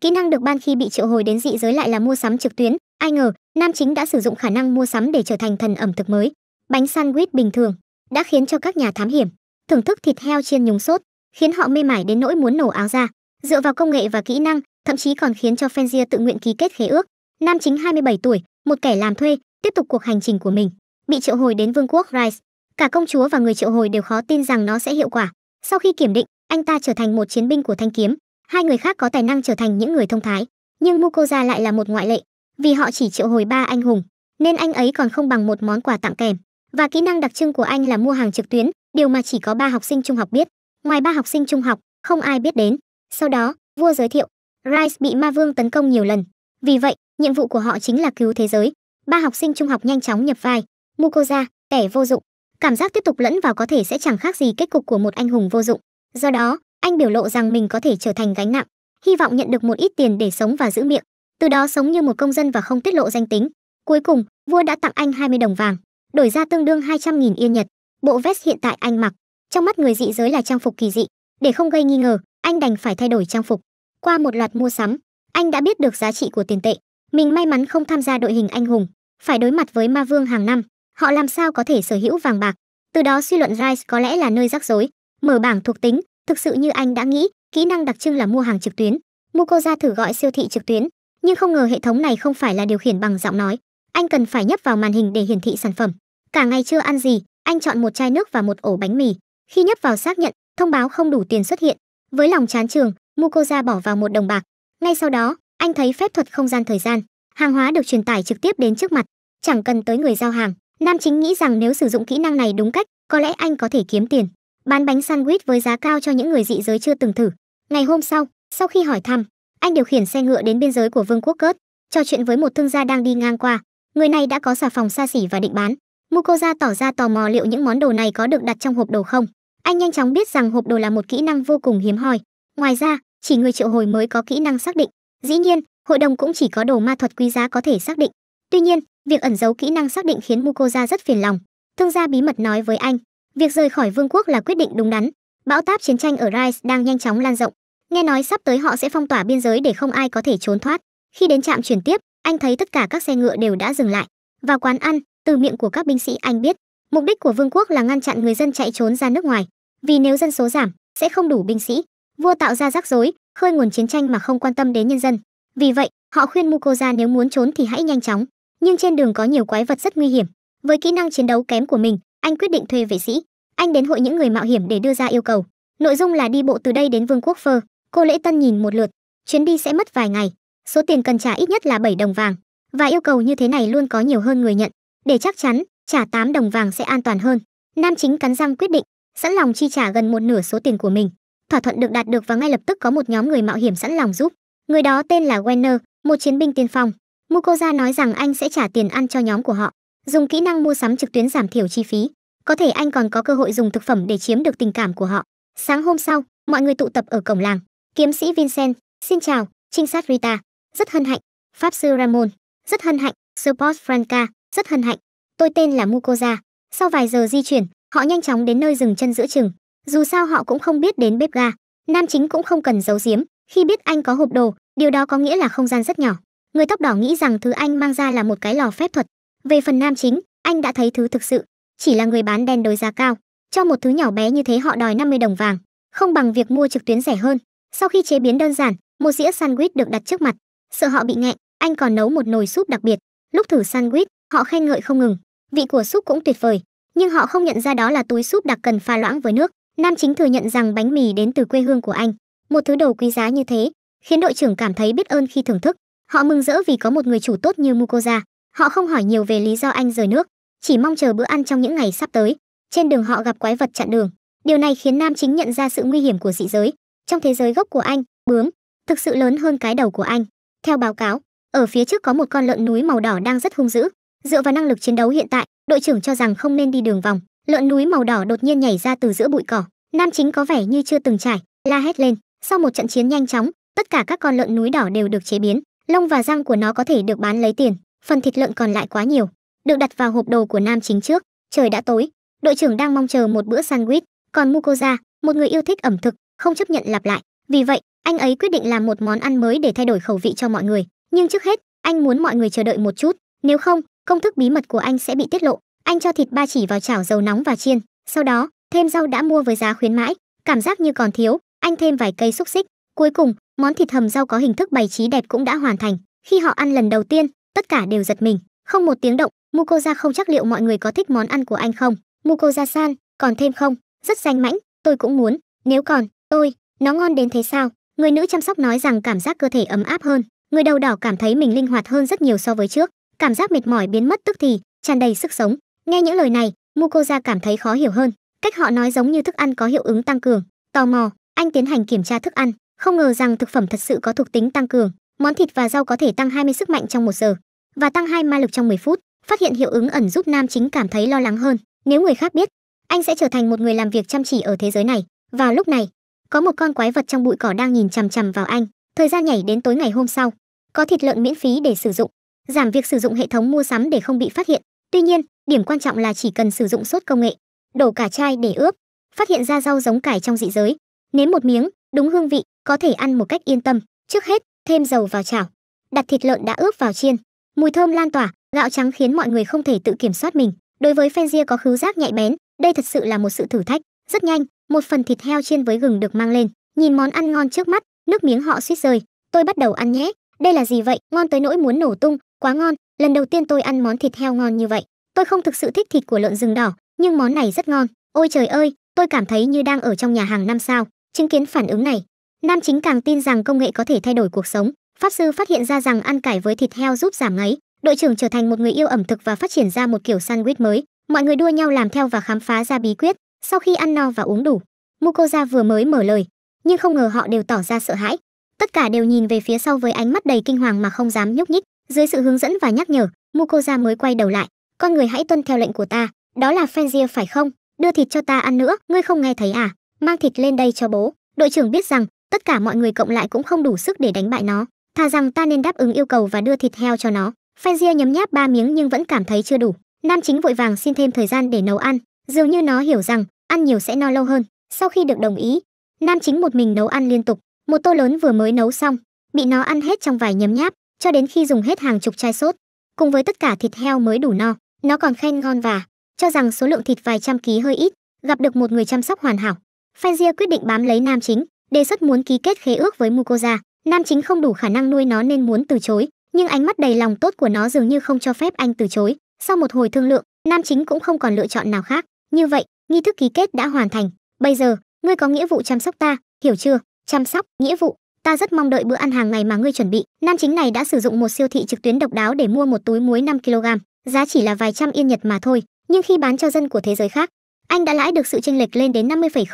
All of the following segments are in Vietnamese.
Kỹ năng được ban khi bị triệu hồi đến dị giới lại là mua sắm trực tuyến, ai ngờ, nam chính đã sử dụng khả năng mua sắm để trở thành thần ẩm thực mới. Bánh sandwich bình thường đã khiến cho các nhà thám hiểm thưởng thức thịt heo chiên nhúng sốt, khiến họ mê mải đến nỗi muốn nổ áo ra. Dựa vào công nghệ và kỹ năng, thậm chí còn khiến cho Fenrir tự nguyện ký kết khế ước. Nam chính 27 tuổi, một kẻ làm thuê, tiếp tục cuộc hành trình của mình, bị triệu hồi đến vương quốc Rise, Cả công chúa và người triệu hồi đều khó tin rằng nó sẽ hiệu quả. Sau khi kiểm định, anh ta trở thành một chiến binh của thanh kiếm, hai người khác có tài năng trở thành những người thông thái nhưng mukoza lại là một ngoại lệ vì họ chỉ triệu hồi ba anh hùng nên anh ấy còn không bằng một món quà tặng kèm và kỹ năng đặc trưng của anh là mua hàng trực tuyến điều mà chỉ có ba học sinh trung học biết ngoài ba học sinh trung học không ai biết đến sau đó vua giới thiệu rice bị ma vương tấn công nhiều lần vì vậy nhiệm vụ của họ chính là cứu thế giới ba học sinh trung học nhanh chóng nhập vai mukoza kẻ vô dụng cảm giác tiếp tục lẫn vào có thể sẽ chẳng khác gì kết cục của một anh hùng vô dụng do đó anh biểu lộ rằng mình có thể trở thành gánh nặng hy vọng nhận được một ít tiền để sống và giữ miệng từ đó sống như một công dân và không tiết lộ danh tính cuối cùng vua đã tặng anh 20 đồng vàng đổi ra tương đương 200.000 yên nhật bộ vest hiện tại anh mặc trong mắt người dị giới là trang phục kỳ dị để không gây nghi ngờ anh đành phải thay đổi trang phục qua một loạt mua sắm anh đã biết được giá trị của tiền tệ mình may mắn không tham gia đội hình anh hùng phải đối mặt với ma vương hàng năm họ làm sao có thể sở hữu vàng bạc từ đó suy luận rice có lẽ là nơi rắc rối mở bảng thuộc tính thực sự như anh đã nghĩ kỹ năng đặc trưng là mua hàng trực tuyến Mukoza thử gọi siêu thị trực tuyến nhưng không ngờ hệ thống này không phải là điều khiển bằng giọng nói anh cần phải nhấp vào màn hình để hiển thị sản phẩm cả ngày chưa ăn gì anh chọn một chai nước và một ổ bánh mì khi nhấp vào xác nhận thông báo không đủ tiền xuất hiện với lòng chán trường Mukoza bỏ vào một đồng bạc ngay sau đó anh thấy phép thuật không gian thời gian hàng hóa được truyền tải trực tiếp đến trước mặt chẳng cần tới người giao hàng nam chính nghĩ rằng nếu sử dụng kỹ năng này đúng cách có lẽ anh có thể kiếm tiền bán bánh sandwich với giá cao cho những người dị giới chưa từng thử. Ngày hôm sau, sau khi hỏi thăm, anh điều khiển xe ngựa đến biên giới của Vương quốc Cớt, trò chuyện với một thương gia đang đi ngang qua. Người này đã có xà phòng xa xỉ và định bán. Mukoza tỏ ra tò mò liệu những món đồ này có được đặt trong hộp đồ không. Anh nhanh chóng biết rằng hộp đồ là một kỹ năng vô cùng hiếm hoi. Ngoài ra, chỉ người triệu hồi mới có kỹ năng xác định. Dĩ nhiên, hội đồng cũng chỉ có đồ ma thuật quý giá có thể xác định. Tuy nhiên, việc ẩn giấu kỹ năng xác định khiến Mukoza rất phiền lòng. Thương gia bí mật nói với anh, Việc rời khỏi vương quốc là quyết định đúng đắn. Bão táp chiến tranh ở Rice đang nhanh chóng lan rộng. Nghe nói sắp tới họ sẽ phong tỏa biên giới để không ai có thể trốn thoát. Khi đến trạm chuyển tiếp, anh thấy tất cả các xe ngựa đều đã dừng lại. Vào quán ăn, từ miệng của các binh sĩ anh biết, mục đích của vương quốc là ngăn chặn người dân chạy trốn ra nước ngoài, vì nếu dân số giảm, sẽ không đủ binh sĩ. Vua tạo ra rắc rối, khơi nguồn chiến tranh mà không quan tâm đến nhân dân. Vì vậy, họ khuyên Mukoza nếu muốn trốn thì hãy nhanh chóng, nhưng trên đường có nhiều quái vật rất nguy hiểm. Với kỹ năng chiến đấu kém của mình, anh quyết định thuê vệ sĩ anh đến hội những người mạo hiểm để đưa ra yêu cầu nội dung là đi bộ từ đây đến vương quốc phơ cô lễ tân nhìn một lượt chuyến đi sẽ mất vài ngày số tiền cần trả ít nhất là 7 đồng vàng và yêu cầu như thế này luôn có nhiều hơn người nhận để chắc chắn trả 8 đồng vàng sẽ an toàn hơn nam chính cắn răng quyết định sẵn lòng chi trả gần một nửa số tiền của mình thỏa thuận được đạt được và ngay lập tức có một nhóm người mạo hiểm sẵn lòng giúp người đó tên là Wenner một chiến binh tiên phong Mukoza nói rằng anh sẽ trả tiền ăn cho nhóm của họ dùng kỹ năng mua sắm trực tuyến giảm thiểu chi phí có thể anh còn có cơ hội dùng thực phẩm để chiếm được tình cảm của họ. Sáng hôm sau, mọi người tụ tập ở cổng làng. Kiếm sĩ Vincent, xin chào, trinh sát Rita, rất hân hạnh. Pháp sư Ramon, rất hân hạnh. Support Franca, rất hân hạnh. Tôi tên là Mukoza. Sau vài giờ di chuyển, họ nhanh chóng đến nơi dừng chân giữa chừng. Dù sao họ cũng không biết đến bếp ga. Nam chính cũng không cần giấu giếm. Khi biết anh có hộp đồ, điều đó có nghĩa là không gian rất nhỏ. Người tóc đỏ nghĩ rằng thứ anh mang ra là một cái lò phép thuật. Về phần nam chính, anh đã thấy thứ thực sự, chỉ là người bán đen đối giá cao cho một thứ nhỏ bé như thế họ đòi 50 đồng vàng không bằng việc mua trực tuyến rẻ hơn sau khi chế biến đơn giản một dĩa sandwich được đặt trước mặt sợ họ bị nghẹn anh còn nấu một nồi súp đặc biệt lúc thử sandwich họ khen ngợi không ngừng vị của súp cũng tuyệt vời nhưng họ không nhận ra đó là túi súp đặc cần pha loãng với nước nam chính thừa nhận rằng bánh mì đến từ quê hương của anh một thứ đồ quý giá như thế khiến đội trưởng cảm thấy biết ơn khi thưởng thức họ mừng rỡ vì có một người chủ tốt như mukoza họ không hỏi nhiều về lý do anh rời nước chỉ mong chờ bữa ăn trong những ngày sắp tới trên đường họ gặp quái vật chặn đường điều này khiến nam chính nhận ra sự nguy hiểm của dị giới trong thế giới gốc của anh bướm thực sự lớn hơn cái đầu của anh theo báo cáo ở phía trước có một con lợn núi màu đỏ đang rất hung dữ dựa vào năng lực chiến đấu hiện tại đội trưởng cho rằng không nên đi đường vòng lợn núi màu đỏ đột nhiên nhảy ra từ giữa bụi cỏ nam chính có vẻ như chưa từng trải la hét lên sau một trận chiến nhanh chóng tất cả các con lợn núi đỏ đều được chế biến lông và răng của nó có thể được bán lấy tiền phần thịt lợn còn lại quá nhiều được đặt vào hộp đồ của nam chính trước trời đã tối đội trưởng đang mong chờ một bữa sandwich còn mukoza một người yêu thích ẩm thực không chấp nhận lặp lại vì vậy anh ấy quyết định làm một món ăn mới để thay đổi khẩu vị cho mọi người nhưng trước hết anh muốn mọi người chờ đợi một chút nếu không công thức bí mật của anh sẽ bị tiết lộ anh cho thịt ba chỉ vào chảo dầu nóng và chiên sau đó thêm rau đã mua với giá khuyến mãi cảm giác như còn thiếu anh thêm vài cây xúc xích cuối cùng món thịt hầm rau có hình thức bày trí đẹp cũng đã hoàn thành khi họ ăn lần đầu tiên tất cả đều giật mình không một tiếng động mukoja không chắc liệu mọi người có thích món ăn của anh không mukoja san còn thêm không rất danh mãnh tôi cũng muốn nếu còn tôi nó ngon đến thế sao người nữ chăm sóc nói rằng cảm giác cơ thể ấm áp hơn người đầu đỏ cảm thấy mình linh hoạt hơn rất nhiều so với trước cảm giác mệt mỏi biến mất tức thì tràn đầy sức sống nghe những lời này mukoja cảm thấy khó hiểu hơn cách họ nói giống như thức ăn có hiệu ứng tăng cường tò mò anh tiến hành kiểm tra thức ăn không ngờ rằng thực phẩm thật sự có thuộc tính tăng cường món thịt và rau có thể tăng 20 sức mạnh trong một giờ và tăng 2 ma lực trong 10 phút phát hiện hiệu ứng ẩn giúp nam chính cảm thấy lo lắng hơn nếu người khác biết anh sẽ trở thành một người làm việc chăm chỉ ở thế giới này vào lúc này có một con quái vật trong bụi cỏ đang nhìn chằm chằm vào anh thời gian nhảy đến tối ngày hôm sau có thịt lợn miễn phí để sử dụng giảm việc sử dụng hệ thống mua sắm để không bị phát hiện tuy nhiên điểm quan trọng là chỉ cần sử dụng sốt công nghệ đổ cả chai để ướp phát hiện ra rau giống cải trong dị giới nếm một miếng đúng hương vị có thể ăn một cách yên tâm trước hết thêm dầu vào chảo đặt thịt lợn đã ướp vào chiên mùi thơm lan tỏa Gạo trắng khiến mọi người không thể tự kiểm soát mình. Đối với Fenrir có khứu giác nhạy bén, đây thật sự là một sự thử thách. Rất nhanh, một phần thịt heo chiên với gừng được mang lên. Nhìn món ăn ngon trước mắt, nước miếng họ suýt rơi. Tôi bắt đầu ăn nhé. Đây là gì vậy? Ngon tới nỗi muốn nổ tung, quá ngon. Lần đầu tiên tôi ăn món thịt heo ngon như vậy. Tôi không thực sự thích thịt của lợn rừng đỏ, nhưng món này rất ngon. Ôi trời ơi, tôi cảm thấy như đang ở trong nhà hàng năm sao. Chứng kiến phản ứng này, nam chính càng tin rằng công nghệ có thể thay đổi cuộc sống. Pháp sư phát hiện ra rằng ăn cải với thịt heo giúp giảm ngấy đội trưởng trở thành một người yêu ẩm thực và phát triển ra một kiểu sandwich mới mọi người đua nhau làm theo và khám phá ra bí quyết sau khi ăn no và uống đủ mukoza vừa mới mở lời nhưng không ngờ họ đều tỏ ra sợ hãi tất cả đều nhìn về phía sau với ánh mắt đầy kinh hoàng mà không dám nhúc nhích dưới sự hướng dẫn và nhắc nhở mukoza mới quay đầu lại con người hãy tuân theo lệnh của ta đó là fenrir phải không đưa thịt cho ta ăn nữa ngươi không nghe thấy à mang thịt lên đây cho bố đội trưởng biết rằng tất cả mọi người cộng lại cũng không đủ sức để đánh bại nó thà rằng ta nên đáp ứng yêu cầu và đưa thịt heo cho nó Fenrir nhấm nháp ba miếng nhưng vẫn cảm thấy chưa đủ. Nam chính vội vàng xin thêm thời gian để nấu ăn, dường như nó hiểu rằng ăn nhiều sẽ no lâu hơn. Sau khi được đồng ý, Nam chính một mình nấu ăn liên tục, một tô lớn vừa mới nấu xong, bị nó ăn hết trong vài nhấm nháp, cho đến khi dùng hết hàng chục chai sốt, cùng với tất cả thịt heo mới đủ no. Nó còn khen ngon và cho rằng số lượng thịt vài trăm ký hơi ít, gặp được một người chăm sóc hoàn hảo. Fenrir quyết định bám lấy Nam chính, đề xuất muốn ký kết khế ước với Mukoza. Nam chính không đủ khả năng nuôi nó nên muốn từ chối, nhưng ánh mắt đầy lòng tốt của nó dường như không cho phép anh từ chối sau một hồi thương lượng nam chính cũng không còn lựa chọn nào khác như vậy nghi thức ký kết đã hoàn thành bây giờ ngươi có nghĩa vụ chăm sóc ta hiểu chưa chăm sóc nghĩa vụ ta rất mong đợi bữa ăn hàng ngày mà ngươi chuẩn bị nam chính này đã sử dụng một siêu thị trực tuyến độc đáo để mua một túi muối 5 kg giá chỉ là vài trăm yên nhật mà thôi nhưng khi bán cho dân của thế giới khác anh đã lãi được sự chênh lệch lên đến 50,000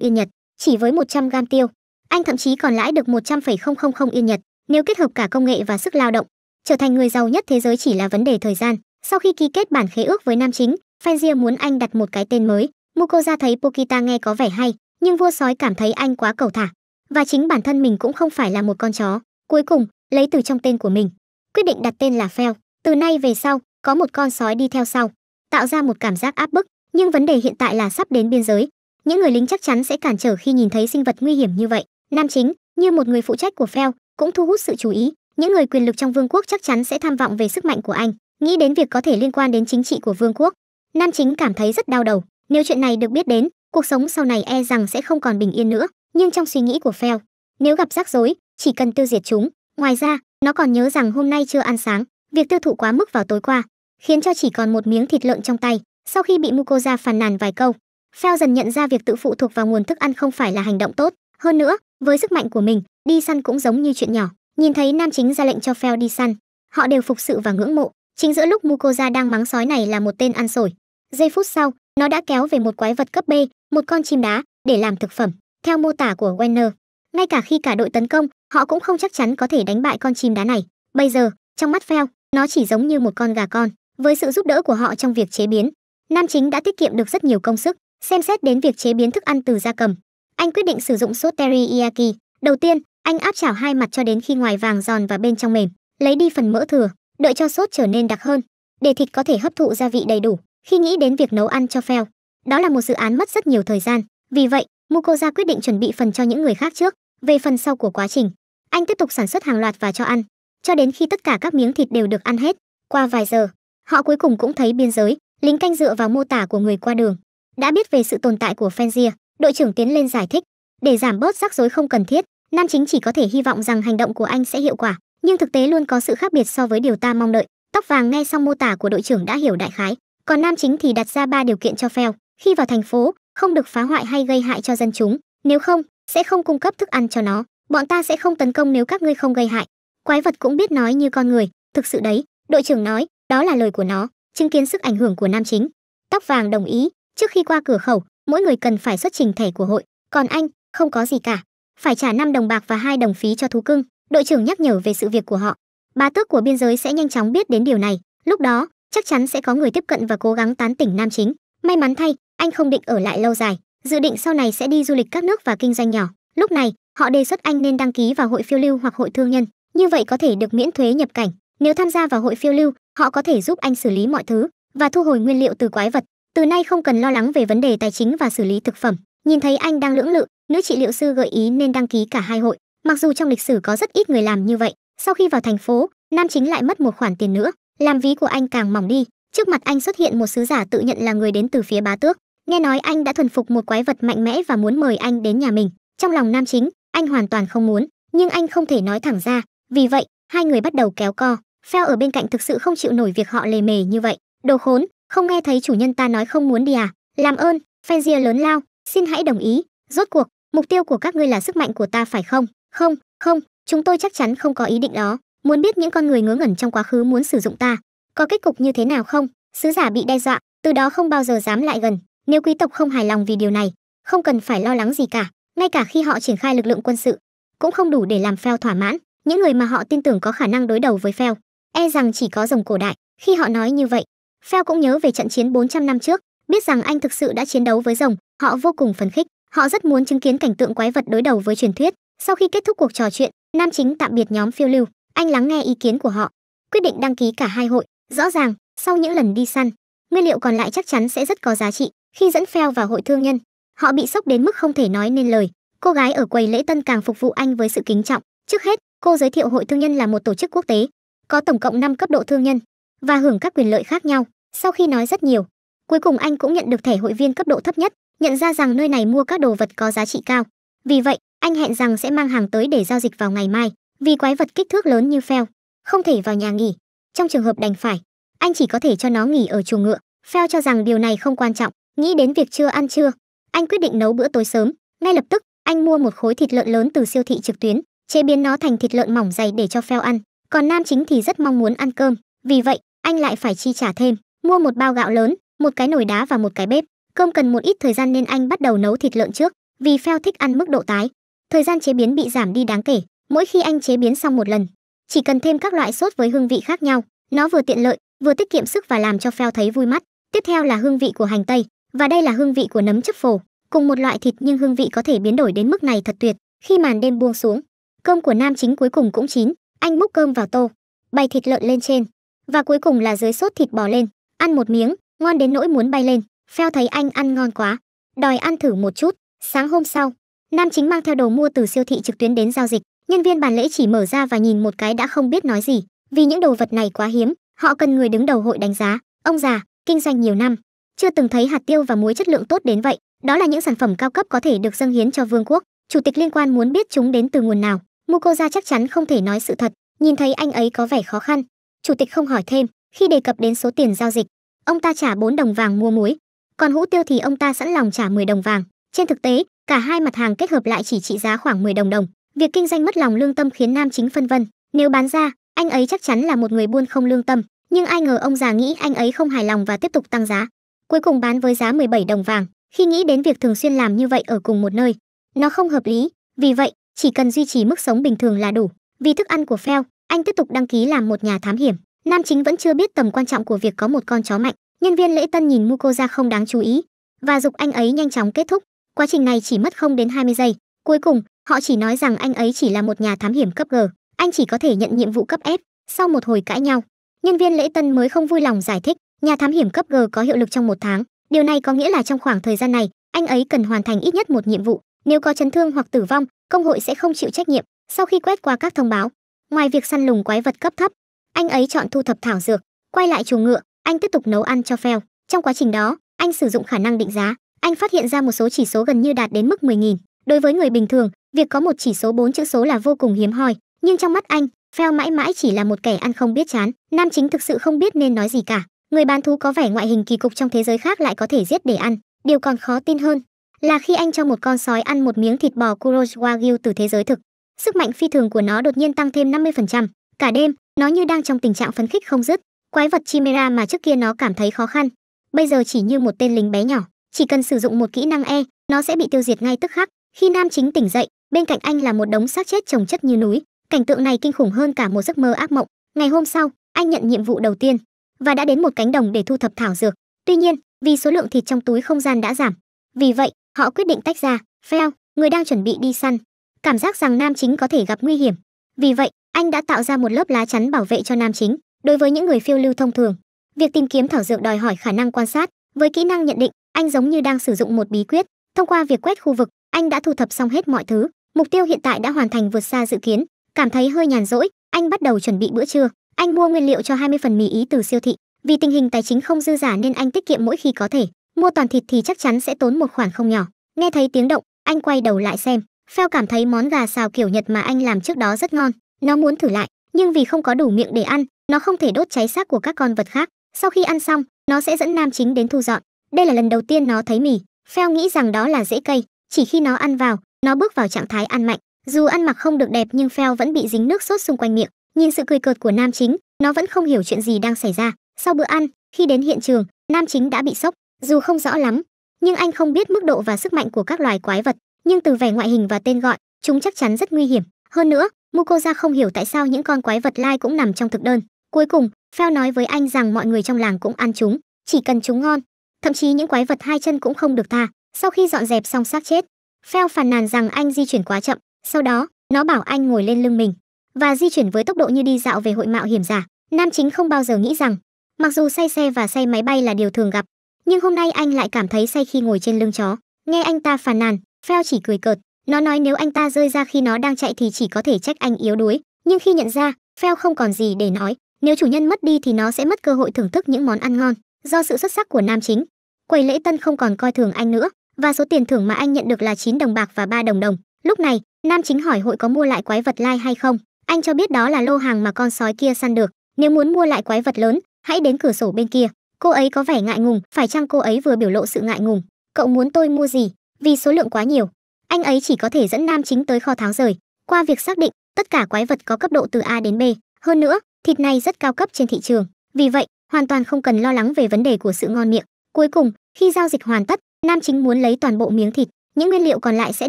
yên nhật chỉ với 100 gam tiêu anh thậm chí còn lãi được 100,000 yên nhật nếu kết hợp cả công nghệ và sức lao động, trở thành người giàu nhất thế giới chỉ là vấn đề thời gian. Sau khi ký kết bản khế ước với nam chính, Fenrir muốn anh đặt một cái tên mới. Mukosa thấy Pokita nghe có vẻ hay, nhưng vua sói cảm thấy anh quá cầu thả. Và chính bản thân mình cũng không phải là một con chó. Cuối cùng, lấy từ trong tên của mình. Quyết định đặt tên là Fel. Từ nay về sau, có một con sói đi theo sau. Tạo ra một cảm giác áp bức, nhưng vấn đề hiện tại là sắp đến biên giới. Những người lính chắc chắn sẽ cản trở khi nhìn thấy sinh vật nguy hiểm như vậy. Nam chính, như một người phụ trách của Fel, cũng thu hút sự chú ý những người quyền lực trong vương quốc chắc chắn sẽ tham vọng về sức mạnh của anh nghĩ đến việc có thể liên quan đến chính trị của vương quốc nam chính cảm thấy rất đau đầu nếu chuyện này được biết đến cuộc sống sau này e rằng sẽ không còn bình yên nữa nhưng trong suy nghĩ của phèo nếu gặp rắc rối chỉ cần tiêu diệt chúng ngoài ra nó còn nhớ rằng hôm nay chưa ăn sáng việc tiêu thụ quá mức vào tối qua khiến cho chỉ còn một miếng thịt lợn trong tay sau khi bị mukoza phàn nàn vài câu phèo dần nhận ra việc tự phụ thuộc vào nguồn thức ăn không phải là hành động tốt hơn nữa, với sức mạnh của mình, đi săn cũng giống như chuyện nhỏ. Nhìn thấy nam chính ra lệnh cho Phèo đi săn, họ đều phục sự và ngưỡng mộ. Chính giữa lúc Mukoza đang mắng sói này là một tên ăn sổi. Giây phút sau, nó đã kéo về một quái vật cấp B, một con chim đá, để làm thực phẩm. Theo mô tả của Wenner, ngay cả khi cả đội tấn công, họ cũng không chắc chắn có thể đánh bại con chim đá này. Bây giờ, trong mắt Phèo, nó chỉ giống như một con gà con. Với sự giúp đỡ của họ trong việc chế biến, nam chính đã tiết kiệm được rất nhiều công sức, xem xét đến việc chế biến thức ăn từ da cầm, anh quyết định sử dụng sốt teriyaki. Đầu tiên, anh áp chảo hai mặt cho đến khi ngoài vàng giòn và bên trong mềm, lấy đi phần mỡ thừa, đợi cho sốt trở nên đặc hơn, để thịt có thể hấp thụ gia vị đầy đủ. Khi nghĩ đến việc nấu ăn cho phèo, đó là một dự án mất rất nhiều thời gian. Vì vậy, Mukoza quyết định chuẩn bị phần cho những người khác trước. Về phần sau của quá trình, anh tiếp tục sản xuất hàng loạt và cho ăn, cho đến khi tất cả các miếng thịt đều được ăn hết. Qua vài giờ, họ cuối cùng cũng thấy biên giới, lính canh dựa vào mô tả của người qua đường, đã biết về sự tồn tại của Fenrir, đội trưởng tiến lên giải thích để giảm bớt rắc rối không cần thiết nam chính chỉ có thể hy vọng rằng hành động của anh sẽ hiệu quả nhưng thực tế luôn có sự khác biệt so với điều ta mong đợi tóc vàng nghe xong mô tả của đội trưởng đã hiểu đại khái còn nam chính thì đặt ra ba điều kiện cho phèo khi vào thành phố không được phá hoại hay gây hại cho dân chúng nếu không sẽ không cung cấp thức ăn cho nó bọn ta sẽ không tấn công nếu các ngươi không gây hại quái vật cũng biết nói như con người thực sự đấy đội trưởng nói đó là lời của nó chứng kiến sức ảnh hưởng của nam chính tóc vàng đồng ý trước khi qua cửa khẩu mỗi người cần phải xuất trình thẻ của hội, còn anh không có gì cả, phải trả 5 đồng bạc và hai đồng phí cho thú cưng. Đội trưởng nhắc nhở về sự việc của họ. bà tước của biên giới sẽ nhanh chóng biết đến điều này, lúc đó chắc chắn sẽ có người tiếp cận và cố gắng tán tỉnh nam chính. May mắn thay, anh không định ở lại lâu dài, dự định sau này sẽ đi du lịch các nước và kinh doanh nhỏ. Lúc này, họ đề xuất anh nên đăng ký vào hội phiêu lưu hoặc hội thương nhân, như vậy có thể được miễn thuế nhập cảnh. Nếu tham gia vào hội phiêu lưu, họ có thể giúp anh xử lý mọi thứ và thu hồi nguyên liệu từ quái vật, từ nay không cần lo lắng về vấn đề tài chính và xử lý thực phẩm nhìn thấy anh đang lưỡng lự nữ trị liệu sư gợi ý nên đăng ký cả hai hội mặc dù trong lịch sử có rất ít người làm như vậy sau khi vào thành phố nam chính lại mất một khoản tiền nữa làm ví của anh càng mỏng đi trước mặt anh xuất hiện một sứ giả tự nhận là người đến từ phía bá tước nghe nói anh đã thuần phục một quái vật mạnh mẽ và muốn mời anh đến nhà mình trong lòng nam chính anh hoàn toàn không muốn nhưng anh không thể nói thẳng ra vì vậy hai người bắt đầu kéo co phèo ở bên cạnh thực sự không chịu nổi việc họ lề mề như vậy đồ khốn không nghe thấy chủ nhân ta nói không muốn đi à làm ơn Fenrir lớn lao xin hãy đồng ý rốt cuộc mục tiêu của các ngươi là sức mạnh của ta phải không không không chúng tôi chắc chắn không có ý định đó muốn biết những con người ngớ ngẩn trong quá khứ muốn sử dụng ta có kết cục như thế nào không sứ giả bị đe dọa từ đó không bao giờ dám lại gần nếu quý tộc không hài lòng vì điều này không cần phải lo lắng gì cả ngay cả khi họ triển khai lực lượng quân sự cũng không đủ để làm phèo thỏa mãn những người mà họ tin tưởng có khả năng đối đầu với phèo e rằng chỉ có rồng cổ đại khi họ nói như vậy Phèo cũng nhớ về trận chiến 400 năm trước, biết rằng anh thực sự đã chiến đấu với rồng, họ vô cùng phấn khích, họ rất muốn chứng kiến cảnh tượng quái vật đối đầu với truyền thuyết. Sau khi kết thúc cuộc trò chuyện, nam chính tạm biệt nhóm phiêu lưu, anh lắng nghe ý kiến của họ, quyết định đăng ký cả hai hội. Rõ ràng, sau những lần đi săn, nguyên liệu còn lại chắc chắn sẽ rất có giá trị. Khi dẫn Phèo vào hội thương nhân, họ bị sốc đến mức không thể nói nên lời. Cô gái ở quầy lễ tân càng phục vụ anh với sự kính trọng. Trước hết, cô giới thiệu hội thương nhân là một tổ chức quốc tế, có tổng cộng 5 cấp độ thương nhân, và hưởng các quyền lợi khác nhau. Sau khi nói rất nhiều, cuối cùng anh cũng nhận được thẻ hội viên cấp độ thấp nhất, nhận ra rằng nơi này mua các đồ vật có giá trị cao. Vì vậy, anh hẹn rằng sẽ mang hàng tới để giao dịch vào ngày mai, vì quái vật kích thước lớn như phèo, không thể vào nhà nghỉ. Trong trường hợp đành phải, anh chỉ có thể cho nó nghỉ ở chuồng ngựa. Phèo cho rằng điều này không quan trọng, nghĩ đến việc chưa ăn trưa, anh quyết định nấu bữa tối sớm. Ngay lập tức, anh mua một khối thịt lợn lớn từ siêu thị trực tuyến, chế biến nó thành thịt lợn mỏng dày để cho phèo ăn. Còn nam chính thì rất mong muốn ăn cơm, vì vậy, anh lại phải chi trả thêm mua một bao gạo lớn một cái nồi đá và một cái bếp cơm cần một ít thời gian nên anh bắt đầu nấu thịt lợn trước vì pheo thích ăn mức độ tái thời gian chế biến bị giảm đi đáng kể mỗi khi anh chế biến xong một lần chỉ cần thêm các loại sốt với hương vị khác nhau nó vừa tiện lợi vừa tiết kiệm sức và làm cho pheo thấy vui mắt tiếp theo là hương vị của hành tây và đây là hương vị của nấm chấp phổ cùng một loại thịt nhưng hương vị có thể biến đổi đến mức này thật tuyệt khi màn đêm buông xuống cơm của nam chính cuối cùng cũng chín anh múc cơm vào tô bày thịt lợn lên trên và cuối cùng là dưới sốt thịt bò lên ăn một miếng ngon đến nỗi muốn bay lên pheo thấy anh ăn ngon quá đòi ăn thử một chút sáng hôm sau nam chính mang theo đồ mua từ siêu thị trực tuyến đến giao dịch nhân viên bàn lễ chỉ mở ra và nhìn một cái đã không biết nói gì vì những đồ vật này quá hiếm họ cần người đứng đầu hội đánh giá ông già kinh doanh nhiều năm chưa từng thấy hạt tiêu và muối chất lượng tốt đến vậy đó là những sản phẩm cao cấp có thể được dâng hiến cho vương quốc chủ tịch liên quan muốn biết chúng đến từ nguồn nào mukoza chắc chắn không thể nói sự thật nhìn thấy anh ấy có vẻ khó khăn chủ tịch không hỏi thêm, khi đề cập đến số tiền giao dịch, ông ta trả 4 đồng vàng mua muối, còn hũ tiêu thì ông ta sẵn lòng trả 10 đồng vàng. Trên thực tế, cả hai mặt hàng kết hợp lại chỉ trị giá khoảng 10 đồng đồng. Việc kinh doanh mất lòng lương tâm khiến Nam Chính phân vân, nếu bán ra, anh ấy chắc chắn là một người buôn không lương tâm, nhưng ai ngờ ông già nghĩ anh ấy không hài lòng và tiếp tục tăng giá. Cuối cùng bán với giá 17 đồng vàng. Khi nghĩ đến việc thường xuyên làm như vậy ở cùng một nơi, nó không hợp lý, vì vậy, chỉ cần duy trì mức sống bình thường là đủ. Vì thức ăn của Phèo, anh tiếp tục đăng ký làm một nhà thám hiểm nam chính vẫn chưa biết tầm quan trọng của việc có một con chó mạnh nhân viên lễ tân nhìn mukoza không đáng chú ý và dục anh ấy nhanh chóng kết thúc quá trình này chỉ mất không đến 20 giây cuối cùng họ chỉ nói rằng anh ấy chỉ là một nhà thám hiểm cấp g anh chỉ có thể nhận nhiệm vụ cấp f sau một hồi cãi nhau nhân viên lễ tân mới không vui lòng giải thích nhà thám hiểm cấp g có hiệu lực trong một tháng điều này có nghĩa là trong khoảng thời gian này anh ấy cần hoàn thành ít nhất một nhiệm vụ nếu có chấn thương hoặc tử vong công hội sẽ không chịu trách nhiệm sau khi quét qua các thông báo Ngoài việc săn lùng quái vật cấp thấp, anh ấy chọn thu thập thảo dược, quay lại chuồng ngựa, anh tiếp tục nấu ăn cho Phèo. Trong quá trình đó, anh sử dụng khả năng định giá, anh phát hiện ra một số chỉ số gần như đạt đến mức 10.000. Đối với người bình thường, việc có một chỉ số 4 chữ số là vô cùng hiếm hoi, nhưng trong mắt anh, Phèo mãi mãi chỉ là một kẻ ăn không biết chán, nam chính thực sự không biết nên nói gì cả. Người bán thú có vẻ ngoại hình kỳ cục trong thế giới khác lại có thể giết để ăn, điều còn khó tin hơn là khi anh cho một con sói ăn một miếng thịt bò Kuroshwagyu từ thế giới thực, Sức mạnh phi thường của nó đột nhiên tăng thêm 50%, cả đêm, nó như đang trong tình trạng phấn khích không dứt. Quái vật Chimera mà trước kia nó cảm thấy khó khăn, bây giờ chỉ như một tên lính bé nhỏ, chỉ cần sử dụng một kỹ năng E, nó sẽ bị tiêu diệt ngay tức khắc. Khi Nam Chính tỉnh dậy, bên cạnh anh là một đống xác chết chồng chất như núi, cảnh tượng này kinh khủng hơn cả một giấc mơ ác mộng. Ngày hôm sau, anh nhận nhiệm vụ đầu tiên và đã đến một cánh đồng để thu thập thảo dược. Tuy nhiên, vì số lượng thịt trong túi không gian đã giảm, vì vậy họ quyết định tách ra. Phèo, người đang chuẩn bị đi săn, cảm giác rằng nam chính có thể gặp nguy hiểm vì vậy anh đã tạo ra một lớp lá chắn bảo vệ cho nam chính đối với những người phiêu lưu thông thường việc tìm kiếm thảo dược đòi hỏi khả năng quan sát với kỹ năng nhận định anh giống như đang sử dụng một bí quyết thông qua việc quét khu vực anh đã thu thập xong hết mọi thứ mục tiêu hiện tại đã hoàn thành vượt xa dự kiến cảm thấy hơi nhàn rỗi anh bắt đầu chuẩn bị bữa trưa anh mua nguyên liệu cho 20 phần mì ý từ siêu thị vì tình hình tài chính không dư giả nên anh tiết kiệm mỗi khi có thể mua toàn thịt thì chắc chắn sẽ tốn một khoản không nhỏ nghe thấy tiếng động anh quay đầu lại xem Phao cảm thấy món gà xào kiểu Nhật mà anh làm trước đó rất ngon, nó muốn thử lại, nhưng vì không có đủ miệng để ăn, nó không thể đốt cháy xác của các con vật khác. Sau khi ăn xong, nó sẽ dẫn nam chính đến thu dọn. Đây là lần đầu tiên nó thấy mì, Phao nghĩ rằng đó là rễ cây, chỉ khi nó ăn vào, nó bước vào trạng thái ăn mạnh. Dù ăn mặc không được đẹp nhưng Phao vẫn bị dính nước sốt xung quanh miệng. Nhìn sự cười cợt của nam chính, nó vẫn không hiểu chuyện gì đang xảy ra. Sau bữa ăn, khi đến hiện trường, nam chính đã bị sốc, dù không rõ lắm, nhưng anh không biết mức độ và sức mạnh của các loài quái vật nhưng từ vẻ ngoại hình và tên gọi chúng chắc chắn rất nguy hiểm hơn nữa mukoza không hiểu tại sao những con quái vật lai cũng nằm trong thực đơn cuối cùng phao nói với anh rằng mọi người trong làng cũng ăn chúng chỉ cần chúng ngon thậm chí những quái vật hai chân cũng không được tha sau khi dọn dẹp xong xác chết phao phàn nàn rằng anh di chuyển quá chậm sau đó nó bảo anh ngồi lên lưng mình và di chuyển với tốc độ như đi dạo về hội mạo hiểm giả nam chính không bao giờ nghĩ rằng mặc dù say xe và say máy bay là điều thường gặp nhưng hôm nay anh lại cảm thấy say khi ngồi trên lưng chó nghe anh ta phàn nàn Phao chỉ cười cợt, nó nói nếu anh ta rơi ra khi nó đang chạy thì chỉ có thể trách anh yếu đuối, nhưng khi nhận ra, Phao không còn gì để nói, nếu chủ nhân mất đi thì nó sẽ mất cơ hội thưởng thức những món ăn ngon. Do sự xuất sắc của nam chính, quầy lễ tân không còn coi thường anh nữa, và số tiền thưởng mà anh nhận được là 9 đồng bạc và 3 đồng đồng. Lúc này, nam chính hỏi hội có mua lại quái vật lai hay không. Anh cho biết đó là lô hàng mà con sói kia săn được, nếu muốn mua lại quái vật lớn, hãy đến cửa sổ bên kia. Cô ấy có vẻ ngại ngùng, phải chăng cô ấy vừa biểu lộ sự ngại ngùng? Cậu muốn tôi mua gì? Vì số lượng quá nhiều, anh ấy chỉ có thể dẫn nam chính tới kho tháo rời. Qua việc xác định, tất cả quái vật có cấp độ từ A đến B. Hơn nữa, thịt này rất cao cấp trên thị trường. Vì vậy, hoàn toàn không cần lo lắng về vấn đề của sự ngon miệng. Cuối cùng, khi giao dịch hoàn tất, nam chính muốn lấy toàn bộ miếng thịt, những nguyên liệu còn lại sẽ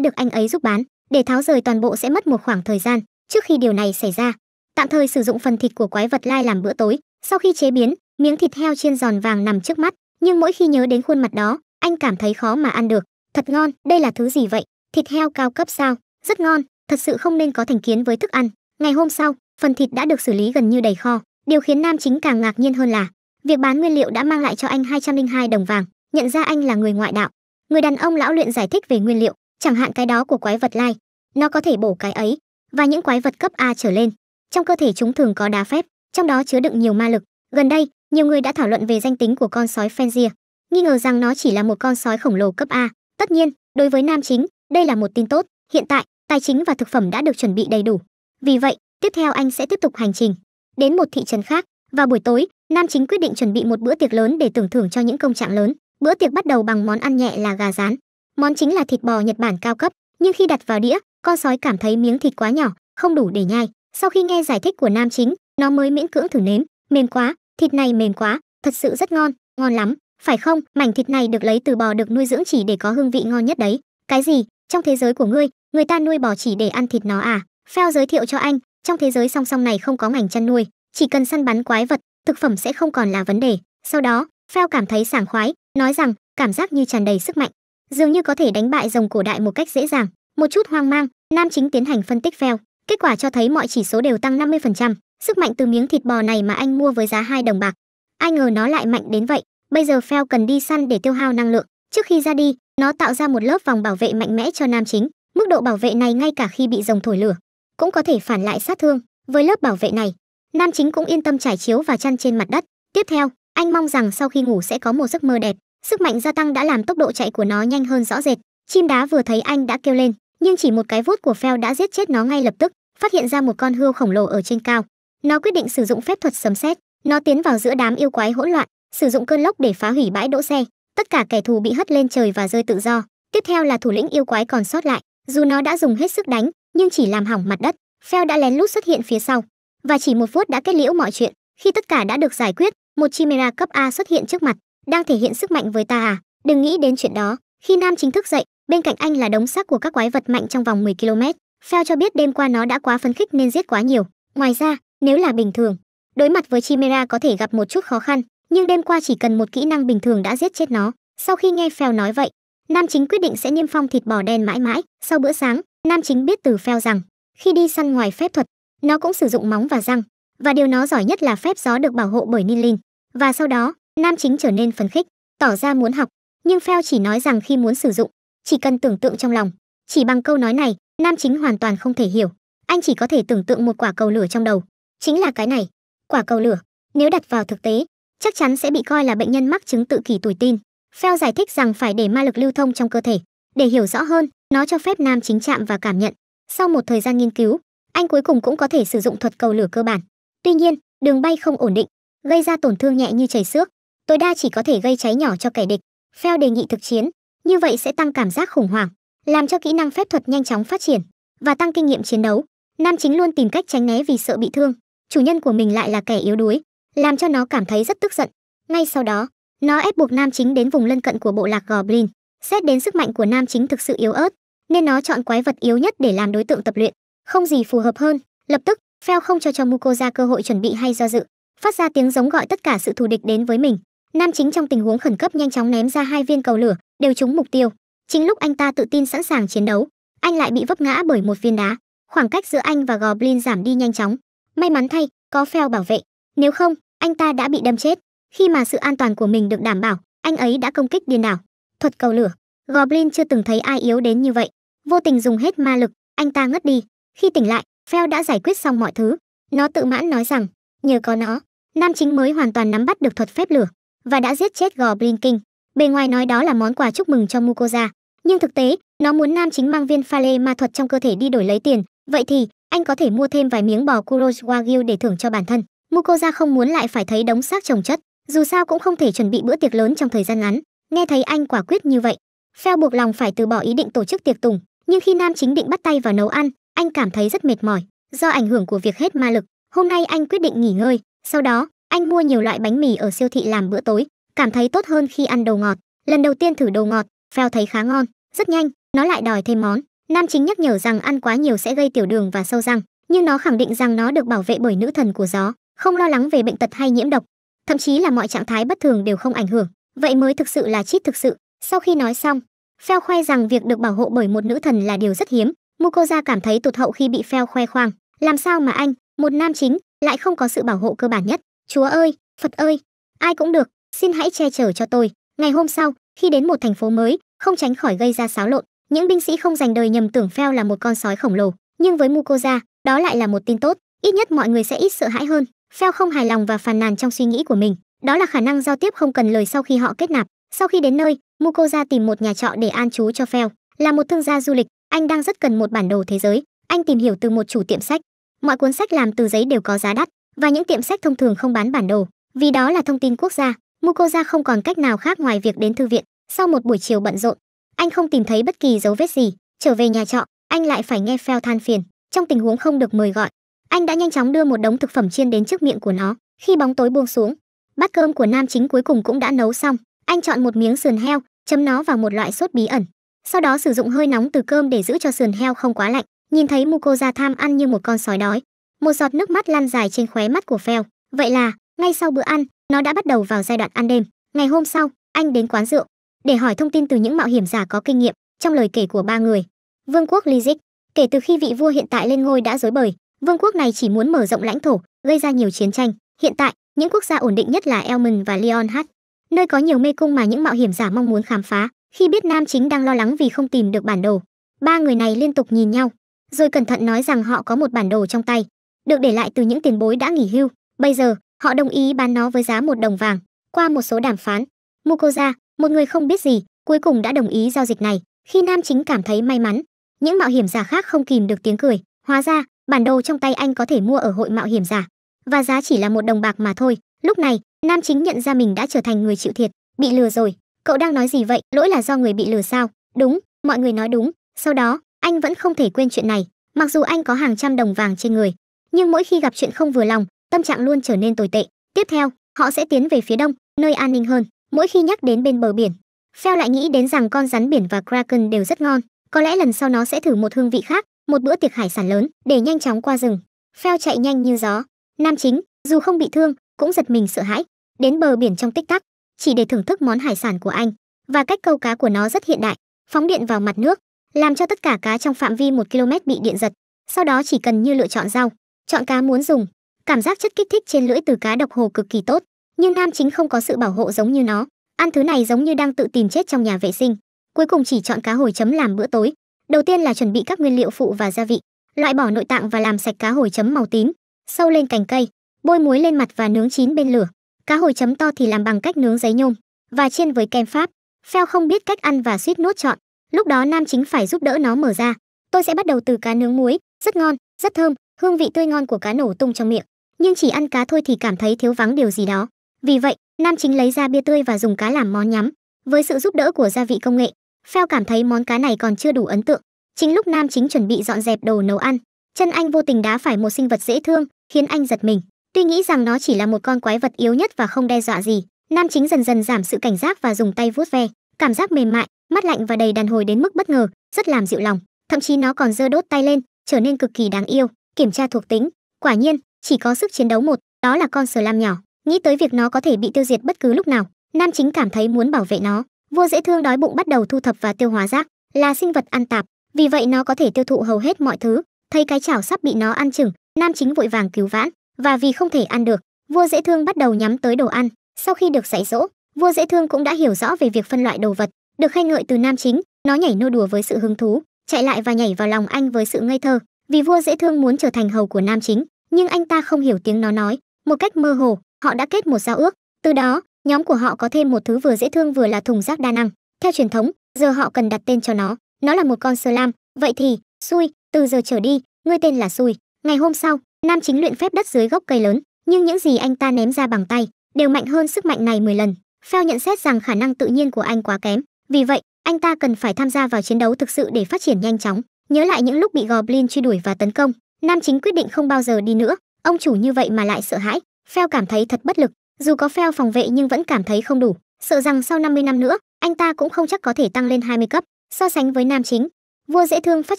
được anh ấy giúp bán. Để tháo rời toàn bộ sẽ mất một khoảng thời gian trước khi điều này xảy ra. Tạm thời sử dụng phần thịt của quái vật lai làm bữa tối. Sau khi chế biến, miếng thịt heo chiên giòn vàng nằm trước mắt, nhưng mỗi khi nhớ đến khuôn mặt đó, anh cảm thấy khó mà ăn được. Thật ngon, đây là thứ gì vậy? Thịt heo cao cấp sao? Rất ngon, thật sự không nên có thành kiến với thức ăn. Ngày hôm sau, phần thịt đã được xử lý gần như đầy kho. Điều khiến Nam Chính càng ngạc nhiên hơn là việc bán nguyên liệu đã mang lại cho anh 202 đồng vàng, nhận ra anh là người ngoại đạo. Người đàn ông lão luyện giải thích về nguyên liệu, chẳng hạn cái đó của quái vật lai, nó có thể bổ cái ấy và những quái vật cấp A trở lên. Trong cơ thể chúng thường có đá phép, trong đó chứa đựng nhiều ma lực. Gần đây, nhiều người đã thảo luận về danh tính của con sói Fenrir, nghi ngờ rằng nó chỉ là một con sói khổng lồ cấp A tất nhiên đối với nam chính đây là một tin tốt hiện tại tài chính và thực phẩm đã được chuẩn bị đầy đủ vì vậy tiếp theo anh sẽ tiếp tục hành trình đến một thị trấn khác vào buổi tối nam chính quyết định chuẩn bị một bữa tiệc lớn để tưởng thưởng cho những công trạng lớn bữa tiệc bắt đầu bằng món ăn nhẹ là gà rán món chính là thịt bò nhật bản cao cấp nhưng khi đặt vào đĩa con sói cảm thấy miếng thịt quá nhỏ không đủ để nhai sau khi nghe giải thích của nam chính nó mới miễn cưỡng thử nếm mềm quá thịt này mềm quá thật sự rất ngon ngon lắm phải không, mảnh thịt này được lấy từ bò được nuôi dưỡng chỉ để có hương vị ngon nhất đấy. Cái gì, trong thế giới của ngươi, người ta nuôi bò chỉ để ăn thịt nó à? Phèo giới thiệu cho anh, trong thế giới song song này không có ngành chăn nuôi, chỉ cần săn bắn quái vật, thực phẩm sẽ không còn là vấn đề. Sau đó, Phèo cảm thấy sảng khoái, nói rằng cảm giác như tràn đầy sức mạnh, dường như có thể đánh bại rồng cổ đại một cách dễ dàng. Một chút hoang mang, Nam Chính tiến hành phân tích Phèo. Kết quả cho thấy mọi chỉ số đều tăng 50%, sức mạnh từ miếng thịt bò này mà anh mua với giá 2 đồng bạc. Ai ngờ nó lại mạnh đến vậy, Bây giờ Fel cần đi săn để tiêu hao năng lượng. Trước khi ra đi, nó tạo ra một lớp vòng bảo vệ mạnh mẽ cho nam chính. Mức độ bảo vệ này ngay cả khi bị rồng thổi lửa, cũng có thể phản lại sát thương. Với lớp bảo vệ này, nam chính cũng yên tâm trải chiếu và chăn trên mặt đất. Tiếp theo, anh mong rằng sau khi ngủ sẽ có một giấc mơ đẹp. Sức mạnh gia tăng đã làm tốc độ chạy của nó nhanh hơn rõ rệt. Chim đá vừa thấy anh đã kêu lên, nhưng chỉ một cái vuốt của Fel đã giết chết nó ngay lập tức, phát hiện ra một con hươu khổng lồ ở trên cao. Nó quyết định sử dụng phép thuật sấm sét. Nó tiến vào giữa đám yêu quái hỗn loạn, sử dụng cơn lốc để phá hủy bãi đỗ xe tất cả kẻ thù bị hất lên trời và rơi tự do tiếp theo là thủ lĩnh yêu quái còn sót lại dù nó đã dùng hết sức đánh nhưng chỉ làm hỏng mặt đất pheo đã lén lút xuất hiện phía sau và chỉ một phút đã kết liễu mọi chuyện khi tất cả đã được giải quyết một chimera cấp a xuất hiện trước mặt đang thể hiện sức mạnh với ta à đừng nghĩ đến chuyện đó khi nam chính thức dậy bên cạnh anh là đống xác của các quái vật mạnh trong vòng 10 km pheo cho biết đêm qua nó đã quá phấn khích nên giết quá nhiều ngoài ra nếu là bình thường đối mặt với chimera có thể gặp một chút khó khăn nhưng đêm qua chỉ cần một kỹ năng bình thường đã giết chết nó sau khi nghe phèo nói vậy nam chính quyết định sẽ niêm phong thịt bò đen mãi mãi sau bữa sáng nam chính biết từ phèo rằng khi đi săn ngoài phép thuật nó cũng sử dụng móng và răng và điều nó giỏi nhất là phép gió được bảo hộ bởi nilin và sau đó nam chính trở nên phấn khích tỏ ra muốn học nhưng phèo chỉ nói rằng khi muốn sử dụng chỉ cần tưởng tượng trong lòng chỉ bằng câu nói này nam chính hoàn toàn không thể hiểu anh chỉ có thể tưởng tượng một quả cầu lửa trong đầu chính là cái này quả cầu lửa nếu đặt vào thực tế chắc chắn sẽ bị coi là bệnh nhân mắc chứng tự kỷ tuổi tin. Fell giải thích rằng phải để ma lực lưu thông trong cơ thể. Để hiểu rõ hơn, nó cho phép nam chính chạm và cảm nhận. Sau một thời gian nghiên cứu, anh cuối cùng cũng có thể sử dụng thuật cầu lửa cơ bản. Tuy nhiên, đường bay không ổn định, gây ra tổn thương nhẹ như chảy xước, tối đa chỉ có thể gây cháy nhỏ cho kẻ địch. Fell đề nghị thực chiến, như vậy sẽ tăng cảm giác khủng hoảng, làm cho kỹ năng phép thuật nhanh chóng phát triển và tăng kinh nghiệm chiến đấu. Nam chính luôn tìm cách tránh né vì sợ bị thương, chủ nhân của mình lại là kẻ yếu đuối, làm cho nó cảm thấy rất tức giận. Ngay sau đó, nó ép buộc nam chính đến vùng lân cận của bộ lạc Goblin. Xét đến sức mạnh của nam chính thực sự yếu ớt, nên nó chọn quái vật yếu nhất để làm đối tượng tập luyện. Không gì phù hợp hơn, lập tức, Phèo không cho cho Muko ra cơ hội chuẩn bị hay do dự, phát ra tiếng giống gọi tất cả sự thù địch đến với mình. Nam chính trong tình huống khẩn cấp nhanh chóng ném ra hai viên cầu lửa, đều trúng mục tiêu. Chính lúc anh ta tự tin sẵn sàng chiến đấu, anh lại bị vấp ngã bởi một viên đá. Khoảng cách giữa anh và Goblin giảm đi nhanh chóng. May mắn thay, có Phèo bảo vệ, nếu không, anh ta đã bị đâm chết. Khi mà sự an toàn của mình được đảm bảo, anh ấy đã công kích điên đảo. Thuật cầu lửa, Goblin chưa từng thấy ai yếu đến như vậy. Vô tình dùng hết ma lực, anh ta ngất đi. Khi tỉnh lại, Phèo đã giải quyết xong mọi thứ. Nó tự mãn nói rằng, nhờ có nó, nam chính mới hoàn toàn nắm bắt được thuật phép lửa và đã giết chết Goblin King. Bề ngoài nói đó là món quà chúc mừng cho Mukoza, nhưng thực tế, nó muốn nam chính mang viên pha lê ma thuật trong cơ thể đi đổi lấy tiền, vậy thì anh có thể mua thêm vài miếng bò Kurosh Wagyu để thưởng cho bản thân mukoza không muốn lại phải thấy đống xác trồng chất dù sao cũng không thể chuẩn bị bữa tiệc lớn trong thời gian ngắn nghe thấy anh quả quyết như vậy phèo buộc lòng phải từ bỏ ý định tổ chức tiệc tùng nhưng khi nam chính định bắt tay vào nấu ăn anh cảm thấy rất mệt mỏi do ảnh hưởng của việc hết ma lực hôm nay anh quyết định nghỉ ngơi sau đó anh mua nhiều loại bánh mì ở siêu thị làm bữa tối cảm thấy tốt hơn khi ăn đồ ngọt lần đầu tiên thử đồ ngọt phèo thấy khá ngon rất nhanh nó lại đòi thêm món nam chính nhắc nhở rằng ăn quá nhiều sẽ gây tiểu đường và sâu răng nhưng nó khẳng định rằng nó được bảo vệ bởi nữ thần của gió không lo lắng về bệnh tật hay nhiễm độc thậm chí là mọi trạng thái bất thường đều không ảnh hưởng vậy mới thực sự là chít thực sự sau khi nói xong pheo khoe rằng việc được bảo hộ bởi một nữ thần là điều rất hiếm mukoza cảm thấy tụt hậu khi bị pheo khoe khoang làm sao mà anh một nam chính lại không có sự bảo hộ cơ bản nhất chúa ơi phật ơi ai cũng được xin hãy che chở cho tôi ngày hôm sau khi đến một thành phố mới không tránh khỏi gây ra xáo lộn những binh sĩ không dành đời nhầm tưởng pheo là một con sói khổng lồ nhưng với mukoza đó lại là một tin tốt ít nhất mọi người sẽ ít sợ hãi hơn Phèo không hài lòng và phàn nàn trong suy nghĩ của mình, đó là khả năng giao tiếp không cần lời sau khi họ kết nạp. Sau khi đến nơi, Mukoza tìm một nhà trọ để an trú cho Phèo. Là một thương gia du lịch, anh đang rất cần một bản đồ thế giới. Anh tìm hiểu từ một chủ tiệm sách. Mọi cuốn sách làm từ giấy đều có giá đắt, và những tiệm sách thông thường không bán bản đồ, vì đó là thông tin quốc gia. Mukoza không còn cách nào khác ngoài việc đến thư viện. Sau một buổi chiều bận rộn, anh không tìm thấy bất kỳ dấu vết gì. Trở về nhà trọ, anh lại phải nghe Phèo than phiền. Trong tình huống không được mời gọi, anh đã nhanh chóng đưa một đống thực phẩm chiên đến trước miệng của nó khi bóng tối buông xuống bát cơm của nam chính cuối cùng cũng đã nấu xong anh chọn một miếng sườn heo chấm nó vào một loại sốt bí ẩn sau đó sử dụng hơi nóng từ cơm để giữ cho sườn heo không quá lạnh nhìn thấy mukoza tham ăn như một con sói đói một giọt nước mắt lan dài trên khóe mắt của phèo vậy là ngay sau bữa ăn nó đã bắt đầu vào giai đoạn ăn đêm ngày hôm sau anh đến quán rượu để hỏi thông tin từ những mạo hiểm giả có kinh nghiệm trong lời kể của ba người vương quốc lizik kể từ khi vị vua hiện tại lên ngôi đã dối bời Vương quốc này chỉ muốn mở rộng lãnh thổ, gây ra nhiều chiến tranh. Hiện tại, những quốc gia ổn định nhất là Elmen và Lionheart, nơi có nhiều mê cung mà những mạo hiểm giả mong muốn khám phá. Khi biết nam chính đang lo lắng vì không tìm được bản đồ, ba người này liên tục nhìn nhau, rồi cẩn thận nói rằng họ có một bản đồ trong tay, được để lại từ những tiền bối đã nghỉ hưu. Bây giờ, họ đồng ý bán nó với giá một đồng vàng. Qua một số đàm phán, Mukoza, một người không biết gì, cuối cùng đã đồng ý giao dịch này. Khi nam chính cảm thấy may mắn, những mạo hiểm giả khác không kìm được tiếng cười. Hóa ra, bản đồ trong tay anh có thể mua ở hội mạo hiểm giả và giá chỉ là một đồng bạc mà thôi lúc này nam chính nhận ra mình đã trở thành người chịu thiệt bị lừa rồi cậu đang nói gì vậy lỗi là do người bị lừa sao đúng mọi người nói đúng sau đó anh vẫn không thể quên chuyện này mặc dù anh có hàng trăm đồng vàng trên người nhưng mỗi khi gặp chuyện không vừa lòng tâm trạng luôn trở nên tồi tệ tiếp theo họ sẽ tiến về phía đông nơi an ninh hơn mỗi khi nhắc đến bên bờ biển pheo lại nghĩ đến rằng con rắn biển và kraken đều rất ngon có lẽ lần sau nó sẽ thử một hương vị khác một bữa tiệc hải sản lớn để nhanh chóng qua rừng. Phao chạy nhanh như gió. Nam chính, dù không bị thương, cũng giật mình sợ hãi, đến bờ biển trong tích tắc, chỉ để thưởng thức món hải sản của anh. Và cách câu cá của nó rất hiện đại, phóng điện vào mặt nước, làm cho tất cả cá trong phạm vi 1 km bị điện giật. Sau đó chỉ cần như lựa chọn rau, chọn cá muốn dùng. Cảm giác chất kích thích trên lưỡi từ cá độc hồ cực kỳ tốt, nhưng nam chính không có sự bảo hộ giống như nó. Ăn thứ này giống như đang tự tìm chết trong nhà vệ sinh. Cuối cùng chỉ chọn cá hồi chấm làm bữa tối. Đầu tiên là chuẩn bị các nguyên liệu phụ và gia vị, loại bỏ nội tạng và làm sạch cá hồi chấm màu tím, sâu lên cành cây, bôi muối lên mặt và nướng chín bên lửa. Cá hồi chấm to thì làm bằng cách nướng giấy nhôm và chiên với kem Pháp. Pheo không biết cách ăn và suýt nuốt chọn, lúc đó nam chính phải giúp đỡ nó mở ra. Tôi sẽ bắt đầu từ cá nướng muối, rất ngon, rất thơm, hương vị tươi ngon của cá nổ tung trong miệng. Nhưng chỉ ăn cá thôi thì cảm thấy thiếu vắng điều gì đó. Vì vậy, nam chính lấy ra bia tươi và dùng cá làm món nhắm. Với sự giúp đỡ của gia vị công nghệ, Phao cảm thấy món cá này còn chưa đủ ấn tượng. Chính lúc nam chính chuẩn bị dọn dẹp đồ nấu ăn, chân anh vô tình đá phải một sinh vật dễ thương, khiến anh giật mình. Tuy nghĩ rằng nó chỉ là một con quái vật yếu nhất và không đe dọa gì, nam chính dần dần giảm sự cảnh giác và dùng tay vuốt ve, cảm giác mềm mại, mát lạnh và đầy đàn hồi đến mức bất ngờ, rất làm dịu lòng. Thậm chí nó còn giơ đốt tay lên, trở nên cực kỳ đáng yêu. Kiểm tra thuộc tính, quả nhiên chỉ có sức chiến đấu một, đó là con sờ lam nhỏ. Nghĩ tới việc nó có thể bị tiêu diệt bất cứ lúc nào, nam chính cảm thấy muốn bảo vệ nó, vua dễ thương đói bụng bắt đầu thu thập và tiêu hóa rác là sinh vật ăn tạp vì vậy nó có thể tiêu thụ hầu hết mọi thứ thấy cái chảo sắp bị nó ăn chừng nam chính vội vàng cứu vãn và vì không thể ăn được vua dễ thương bắt đầu nhắm tới đồ ăn sau khi được dạy dỗ vua dễ thương cũng đã hiểu rõ về việc phân loại đồ vật được khen ngợi từ nam chính nó nhảy nô đùa với sự hứng thú chạy lại và nhảy vào lòng anh với sự ngây thơ vì vua dễ thương muốn trở thành hầu của nam chính nhưng anh ta không hiểu tiếng nó nói một cách mơ hồ họ đã kết một giao ước từ đó nhóm của họ có thêm một thứ vừa dễ thương vừa là thùng rác đa năng theo truyền thống giờ họ cần đặt tên cho nó nó là một con lam vậy thì xui từ giờ trở đi ngươi tên là xui ngày hôm sau nam chính luyện phép đất dưới gốc cây lớn nhưng những gì anh ta ném ra bằng tay đều mạnh hơn sức mạnh này 10 lần phao nhận xét rằng khả năng tự nhiên của anh quá kém vì vậy anh ta cần phải tham gia vào chiến đấu thực sự để phát triển nhanh chóng nhớ lại những lúc bị goblin truy đuổi và tấn công nam chính quyết định không bao giờ đi nữa ông chủ như vậy mà lại sợ hãi phao cảm thấy thật bất lực dù có phèo phòng vệ nhưng vẫn cảm thấy không đủ, sợ rằng sau 50 năm nữa, anh ta cũng không chắc có thể tăng lên 20 cấp, so sánh với nam chính. Vua dễ thương phát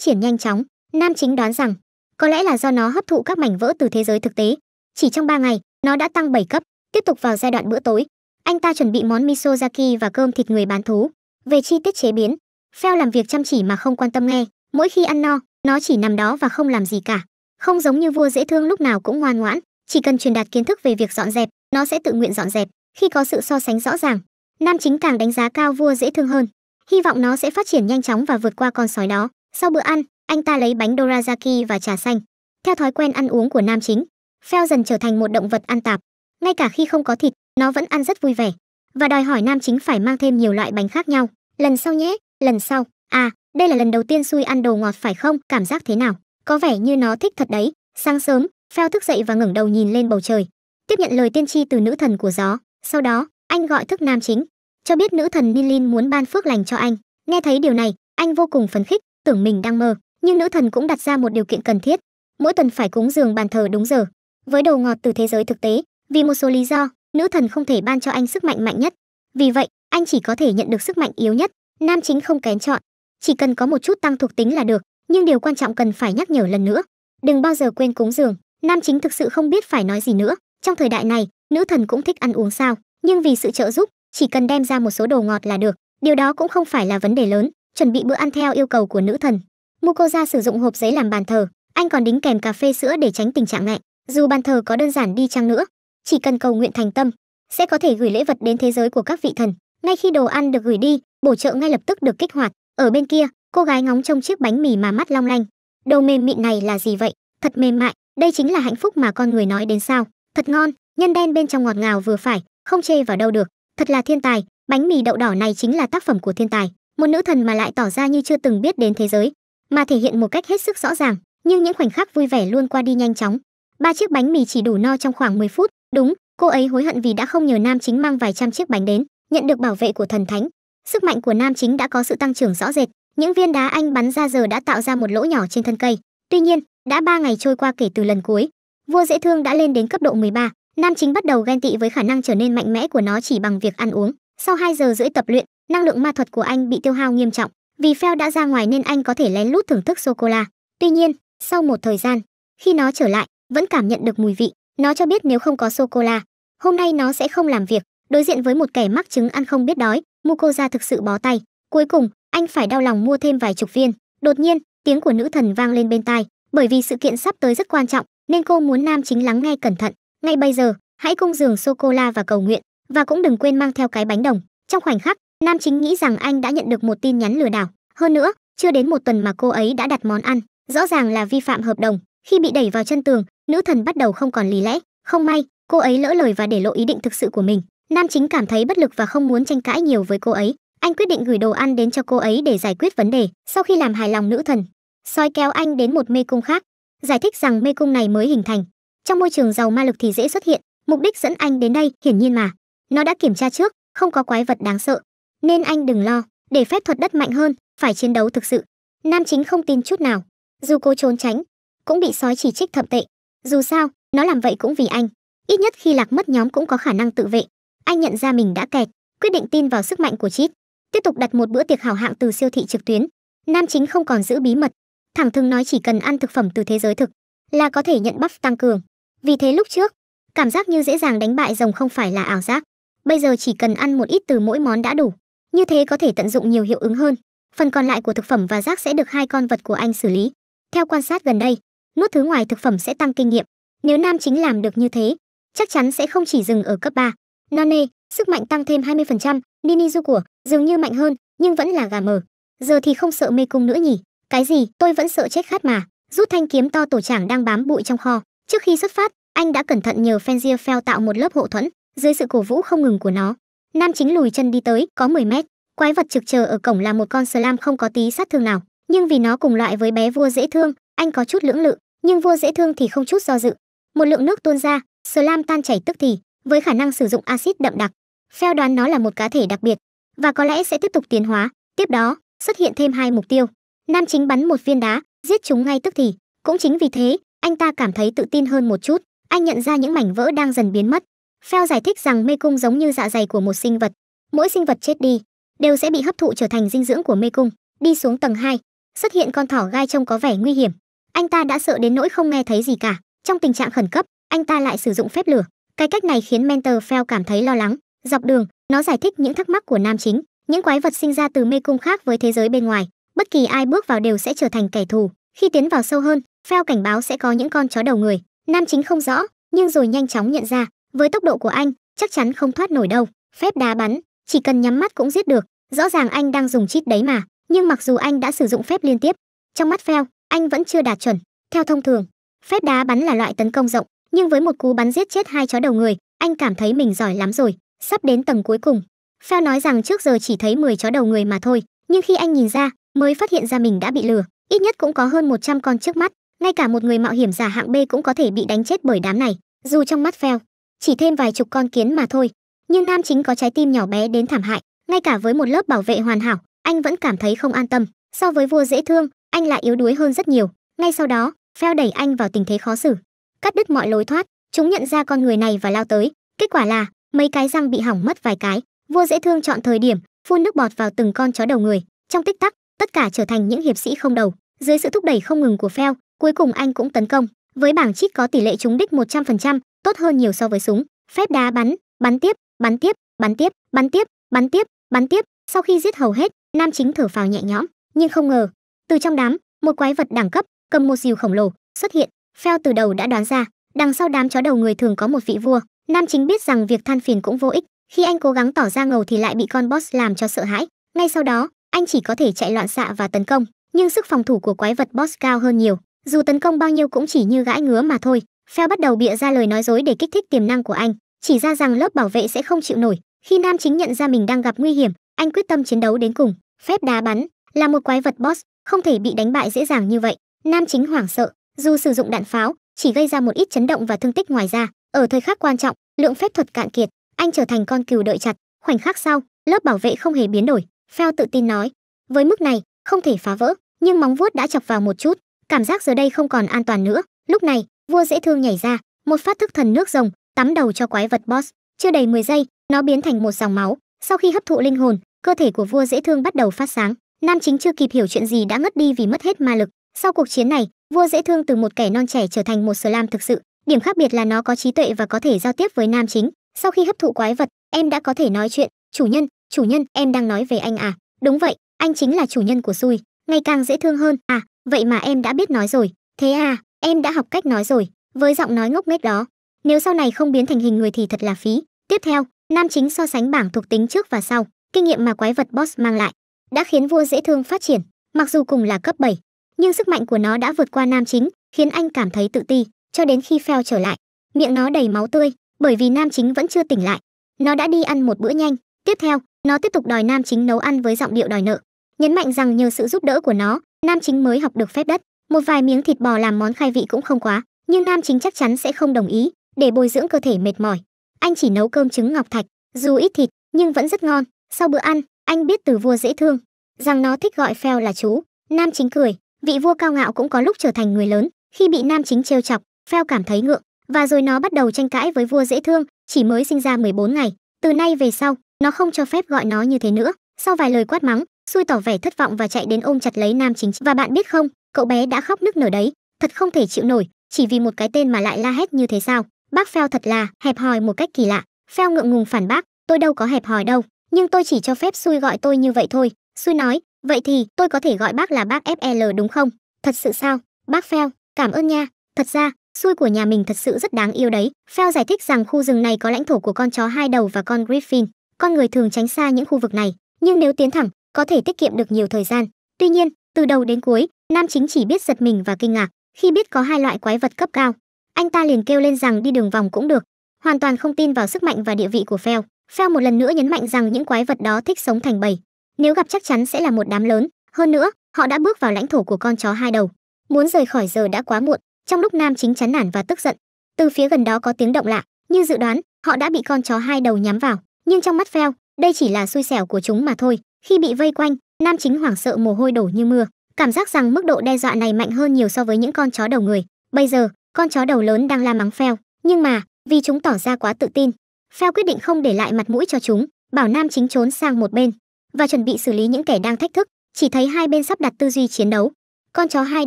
triển nhanh chóng, nam chính đoán rằng có lẽ là do nó hấp thụ các mảnh vỡ từ thế giới thực tế. Chỉ trong 3 ngày, nó đã tăng 7 cấp, tiếp tục vào giai đoạn bữa tối. Anh ta chuẩn bị món misozaki và cơm thịt người bán thú. Về chi tiết chế biến, Phèo làm việc chăm chỉ mà không quan tâm nghe, mỗi khi ăn no, nó chỉ nằm đó và không làm gì cả. Không giống như vua dễ thương lúc nào cũng ngoan ngoãn, chỉ cần truyền đạt kiến thức về việc dọn dẹp, nó sẽ tự nguyện dọn dẹp khi có sự so sánh rõ ràng nam chính càng đánh giá cao vua dễ thương hơn hy vọng nó sẽ phát triển nhanh chóng và vượt qua con sói đó sau bữa ăn anh ta lấy bánh dorazaki và trà xanh theo thói quen ăn uống của nam chính pheo dần trở thành một động vật ăn tạp ngay cả khi không có thịt nó vẫn ăn rất vui vẻ và đòi hỏi nam chính phải mang thêm nhiều loại bánh khác nhau lần sau nhé lần sau à đây là lần đầu tiên xui ăn đồ ngọt phải không cảm giác thế nào có vẻ như nó thích thật đấy sáng sớm pheo thức dậy và ngẩng đầu nhìn lên bầu trời tiếp nhận lời tiên tri từ nữ thần của gió. Sau đó, anh gọi thức nam chính, cho biết nữ thần Nilin muốn ban phước lành cho anh. Nghe thấy điều này, anh vô cùng phấn khích, tưởng mình đang mơ, nhưng nữ thần cũng đặt ra một điều kiện cần thiết, mỗi tuần phải cúng giường bàn thờ đúng giờ. Với đầu ngọt từ thế giới thực tế, vì một số lý do, nữ thần không thể ban cho anh sức mạnh mạnh nhất. Vì vậy, anh chỉ có thể nhận được sức mạnh yếu nhất, nam chính không kén chọn, chỉ cần có một chút tăng thuộc tính là được, nhưng điều quan trọng cần phải nhắc nhở lần nữa, đừng bao giờ quên cúng giường Nam chính thực sự không biết phải nói gì nữa, trong thời đại này nữ thần cũng thích ăn uống sao nhưng vì sự trợ giúp chỉ cần đem ra một số đồ ngọt là được điều đó cũng không phải là vấn đề lớn chuẩn bị bữa ăn theo yêu cầu của nữ thần mukoza sử dụng hộp giấy làm bàn thờ anh còn đính kèm cà phê sữa để tránh tình trạng ngại dù bàn thờ có đơn giản đi chăng nữa chỉ cần cầu nguyện thành tâm sẽ có thể gửi lễ vật đến thế giới của các vị thần ngay khi đồ ăn được gửi đi bổ trợ ngay lập tức được kích hoạt ở bên kia cô gái ngóng trông chiếc bánh mì mà mắt long lanh đồ mềm mịn này là gì vậy thật mềm mại đây chính là hạnh phúc mà con người nói đến sao Thật ngon, nhân đen bên trong ngọt ngào vừa phải, không chê vào đâu được, thật là thiên tài, bánh mì đậu đỏ này chính là tác phẩm của thiên tài, một nữ thần mà lại tỏ ra như chưa từng biết đến thế giới, mà thể hiện một cách hết sức rõ ràng, nhưng những khoảnh khắc vui vẻ luôn qua đi nhanh chóng. Ba chiếc bánh mì chỉ đủ no trong khoảng 10 phút, đúng, cô ấy hối hận vì đã không nhờ nam chính mang vài trăm chiếc bánh đến, nhận được bảo vệ của thần thánh. Sức mạnh của nam chính đã có sự tăng trưởng rõ rệt, những viên đá anh bắn ra giờ đã tạo ra một lỗ nhỏ trên thân cây. Tuy nhiên, đã ba ngày trôi qua kể từ lần cuối, Vua dễ thương đã lên đến cấp độ 13, Nam Chính bắt đầu ghen tị với khả năng trở nên mạnh mẽ của nó chỉ bằng việc ăn uống. Sau 2 giờ rưỡi tập luyện, năng lượng ma thuật của anh bị tiêu hao nghiêm trọng, vì phèo đã ra ngoài nên anh có thể lén lút thưởng thức sô cô la. Tuy nhiên, sau một thời gian, khi nó trở lại, vẫn cảm nhận được mùi vị, nó cho biết nếu không có sô cô la, hôm nay nó sẽ không làm việc. Đối diện với một kẻ mắc chứng ăn không biết đói, Mukoza thực sự bó tay. Cuối cùng, anh phải đau lòng mua thêm vài chục viên. Đột nhiên, tiếng của nữ thần vang lên bên tai, bởi vì sự kiện sắp tới rất quan trọng, nên cô muốn nam chính lắng nghe cẩn thận ngay bây giờ hãy cung giường sô cô la và cầu nguyện và cũng đừng quên mang theo cái bánh đồng trong khoảnh khắc nam chính nghĩ rằng anh đã nhận được một tin nhắn lừa đảo hơn nữa chưa đến một tuần mà cô ấy đã đặt món ăn rõ ràng là vi phạm hợp đồng khi bị đẩy vào chân tường nữ thần bắt đầu không còn lý lẽ không may cô ấy lỡ lời và để lộ ý định thực sự của mình nam chính cảm thấy bất lực và không muốn tranh cãi nhiều với cô ấy anh quyết định gửi đồ ăn đến cho cô ấy để giải quyết vấn đề sau khi làm hài lòng nữ thần soi kéo anh đến một mê cung khác giải thích rằng mê cung này mới hình thành trong môi trường giàu ma lực thì dễ xuất hiện mục đích dẫn anh đến đây hiển nhiên mà nó đã kiểm tra trước không có quái vật đáng sợ nên anh đừng lo để phép thuật đất mạnh hơn phải chiến đấu thực sự nam chính không tin chút nào dù cô trốn tránh cũng bị sói chỉ trích thậm tệ dù sao nó làm vậy cũng vì anh ít nhất khi lạc mất nhóm cũng có khả năng tự vệ anh nhận ra mình đã kẹt quyết định tin vào sức mạnh của chít tiếp tục đặt một bữa tiệc hảo hạng từ siêu thị trực tuyến nam chính không còn giữ bí mật Thẳng thừng nói chỉ cần ăn thực phẩm từ thế giới thực là có thể nhận buff tăng cường. Vì thế lúc trước, cảm giác như dễ dàng đánh bại rồng không phải là ảo giác. Bây giờ chỉ cần ăn một ít từ mỗi món đã đủ. Như thế có thể tận dụng nhiều hiệu ứng hơn. Phần còn lại của thực phẩm và rác sẽ được hai con vật của anh xử lý. Theo quan sát gần đây, nuốt thứ ngoài thực phẩm sẽ tăng kinh nghiệm. Nếu nam chính làm được như thế, chắc chắn sẽ không chỉ dừng ở cấp 3. Nane, sức mạnh tăng thêm 20%, Ninizu của dường như mạnh hơn, nhưng vẫn là gà mờ. Giờ thì không sợ mê cung nữa nhỉ? cái gì tôi vẫn sợ chết khát mà rút thanh kiếm to tổ chảng đang bám bụi trong kho trước khi xuất phát anh đã cẩn thận nhờ fenrir fell tạo một lớp hộ thuẫn dưới sự cổ vũ không ngừng của nó nam chính lùi chân đi tới có 10 mét quái vật trực chờ ở cổng là một con slam không có tí sát thương nào nhưng vì nó cùng loại với bé vua dễ thương anh có chút lưỡng lự nhưng vua dễ thương thì không chút do dự một lượng nước tuôn ra slam tan chảy tức thì với khả năng sử dụng axit đậm đặc fell đoán nó là một cá thể đặc biệt và có lẽ sẽ tiếp tục tiến hóa tiếp đó xuất hiện thêm hai mục tiêu nam chính bắn một viên đá giết chúng ngay tức thì cũng chính vì thế anh ta cảm thấy tự tin hơn một chút anh nhận ra những mảnh vỡ đang dần biến mất pheo giải thích rằng mê cung giống như dạ dày của một sinh vật mỗi sinh vật chết đi đều sẽ bị hấp thụ trở thành dinh dưỡng của mê cung đi xuống tầng 2, xuất hiện con thỏ gai trông có vẻ nguy hiểm anh ta đã sợ đến nỗi không nghe thấy gì cả trong tình trạng khẩn cấp anh ta lại sử dụng phép lửa cái cách này khiến mentor pheo cảm thấy lo lắng dọc đường nó giải thích những thắc mắc của nam chính những quái vật sinh ra từ mê cung khác với thế giới bên ngoài bất kỳ ai bước vào đều sẽ trở thành kẻ thù khi tiến vào sâu hơn phao cảnh báo sẽ có những con chó đầu người nam chính không rõ nhưng rồi nhanh chóng nhận ra với tốc độ của anh chắc chắn không thoát nổi đâu phép đá bắn chỉ cần nhắm mắt cũng giết được rõ ràng anh đang dùng chít đấy mà nhưng mặc dù anh đã sử dụng phép liên tiếp trong mắt phèo anh vẫn chưa đạt chuẩn theo thông thường phép đá bắn là loại tấn công rộng nhưng với một cú bắn giết chết hai chó đầu người anh cảm thấy mình giỏi lắm rồi sắp đến tầng cuối cùng phèo nói rằng trước giờ chỉ thấy 10 chó đầu người mà thôi nhưng khi anh nhìn ra mới phát hiện ra mình đã bị lừa ít nhất cũng có hơn 100 con trước mắt ngay cả một người mạo hiểm giả hạng b cũng có thể bị đánh chết bởi đám này dù trong mắt phèo chỉ thêm vài chục con kiến mà thôi nhưng nam chính có trái tim nhỏ bé đến thảm hại ngay cả với một lớp bảo vệ hoàn hảo anh vẫn cảm thấy không an tâm so với vua dễ thương anh lại yếu đuối hơn rất nhiều ngay sau đó phèo đẩy anh vào tình thế khó xử cắt đứt mọi lối thoát chúng nhận ra con người này và lao tới kết quả là mấy cái răng bị hỏng mất vài cái vua dễ thương chọn thời điểm phun nước bọt vào từng con chó đầu người trong tích tắc tất cả trở thành những hiệp sĩ không đầu dưới sự thúc đẩy không ngừng của pheo cuối cùng anh cũng tấn công với bảng chích có tỷ lệ trúng đích 100%, tốt hơn nhiều so với súng phép đá bắn bắn tiếp bắn tiếp bắn tiếp bắn tiếp bắn tiếp bắn tiếp sau khi giết hầu hết nam chính thở phào nhẹ nhõm nhưng không ngờ từ trong đám một quái vật đẳng cấp cầm một dìu khổng lồ xuất hiện pheo từ đầu đã đoán ra đằng sau đám chó đầu người thường có một vị vua nam chính biết rằng việc than phiền cũng vô ích khi anh cố gắng tỏ ra ngầu thì lại bị con boss làm cho sợ hãi. Ngay sau đó, anh chỉ có thể chạy loạn xạ và tấn công, nhưng sức phòng thủ của quái vật boss cao hơn nhiều. Dù tấn công bao nhiêu cũng chỉ như gãi ngứa mà thôi. Pheo bắt đầu bịa ra lời nói dối để kích thích tiềm năng của anh, chỉ ra rằng lớp bảo vệ sẽ không chịu nổi. Khi nam chính nhận ra mình đang gặp nguy hiểm, anh quyết tâm chiến đấu đến cùng. Phép đá bắn là một quái vật boss, không thể bị đánh bại dễ dàng như vậy. Nam chính hoảng sợ, dù sử dụng đạn pháo, chỉ gây ra một ít chấn động và thương tích ngoài ra. Ở thời khắc quan trọng, lượng phép thuật cạn kiệt, anh trở thành con cừu đợi chặt khoảnh khắc sau lớp bảo vệ không hề biến đổi phèo tự tin nói với mức này không thể phá vỡ nhưng móng vuốt đã chọc vào một chút cảm giác giờ đây không còn an toàn nữa lúc này vua dễ thương nhảy ra một phát thức thần nước rồng tắm đầu cho quái vật boss chưa đầy 10 giây nó biến thành một dòng máu sau khi hấp thụ linh hồn cơ thể của vua dễ thương bắt đầu phát sáng nam chính chưa kịp hiểu chuyện gì đã ngất đi vì mất hết ma lực sau cuộc chiến này vua dễ thương từ một kẻ non trẻ trở thành một slam thực sự điểm khác biệt là nó có trí tuệ và có thể giao tiếp với nam chính sau khi hấp thụ quái vật em đã có thể nói chuyện chủ nhân chủ nhân em đang nói về anh à đúng vậy anh chính là chủ nhân của xui ngày càng dễ thương hơn à vậy mà em đã biết nói rồi thế à em đã học cách nói rồi với giọng nói ngốc nghếch đó nếu sau này không biến thành hình người thì thật là phí tiếp theo nam chính so sánh bảng thuộc tính trước và sau kinh nghiệm mà quái vật boss mang lại đã khiến vua dễ thương phát triển mặc dù cùng là cấp 7 nhưng sức mạnh của nó đã vượt qua nam chính khiến anh cảm thấy tự ti cho đến khi phèo trở lại miệng nó đầy máu tươi bởi vì nam chính vẫn chưa tỉnh lại nó đã đi ăn một bữa nhanh tiếp theo nó tiếp tục đòi nam chính nấu ăn với giọng điệu đòi nợ nhấn mạnh rằng nhờ sự giúp đỡ của nó nam chính mới học được phép đất một vài miếng thịt bò làm món khai vị cũng không quá nhưng nam chính chắc chắn sẽ không đồng ý để bồi dưỡng cơ thể mệt mỏi anh chỉ nấu cơm trứng ngọc thạch dù ít thịt nhưng vẫn rất ngon sau bữa ăn anh biết từ vua dễ thương rằng nó thích gọi phèo là chú nam chính cười vị vua cao ngạo cũng có lúc trở thành người lớn khi bị nam chính trêu chọc phèo cảm thấy ngượng và rồi nó bắt đầu tranh cãi với vua dễ thương, chỉ mới sinh ra 14 ngày. Từ nay về sau, nó không cho phép gọi nó như thế nữa. Sau vài lời quát mắng, xui tỏ vẻ thất vọng và chạy đến ôm chặt lấy nam chính. Và bạn biết không, cậu bé đã khóc nức nở đấy, thật không thể chịu nổi, chỉ vì một cái tên mà lại la hét như thế sao? Bác Phèo thật là hẹp hòi một cách kỳ lạ. Phèo ngượng ngùng phản bác, tôi đâu có hẹp hòi đâu, nhưng tôi chỉ cho phép xui gọi tôi như vậy thôi. Xui nói, vậy thì tôi có thể gọi bác là bác FL e đúng không? Thật sự sao? Bác Phèo, cảm ơn nha. Thật ra, Xui của nhà mình thật sự rất đáng yêu đấy. Phèo giải thích rằng khu rừng này có lãnh thổ của con chó hai đầu và con Griffin. Con người thường tránh xa những khu vực này, nhưng nếu tiến thẳng, có thể tiết kiệm được nhiều thời gian. Tuy nhiên, từ đầu đến cuối, Nam Chính chỉ biết giật mình và kinh ngạc khi biết có hai loại quái vật cấp cao. Anh ta liền kêu lên rằng đi đường vòng cũng được, hoàn toàn không tin vào sức mạnh và địa vị của Phèo. Phèo một lần nữa nhấn mạnh rằng những quái vật đó thích sống thành bầy, nếu gặp chắc chắn sẽ là một đám lớn, hơn nữa, họ đã bước vào lãnh thổ của con chó hai đầu. Muốn rời khỏi giờ đã quá muộn, trong lúc nam chính chán nản và tức giận từ phía gần đó có tiếng động lạ như dự đoán họ đã bị con chó hai đầu nhắm vào nhưng trong mắt phèo đây chỉ là xui xẻo của chúng mà thôi khi bị vây quanh nam chính hoảng sợ mồ hôi đổ như mưa cảm giác rằng mức độ đe dọa này mạnh hơn nhiều so với những con chó đầu người bây giờ con chó đầu lớn đang la mắng phèo nhưng mà vì chúng tỏ ra quá tự tin phèo quyết định không để lại mặt mũi cho chúng bảo nam chính trốn sang một bên và chuẩn bị xử lý những kẻ đang thách thức chỉ thấy hai bên sắp đặt tư duy chiến đấu con chó hai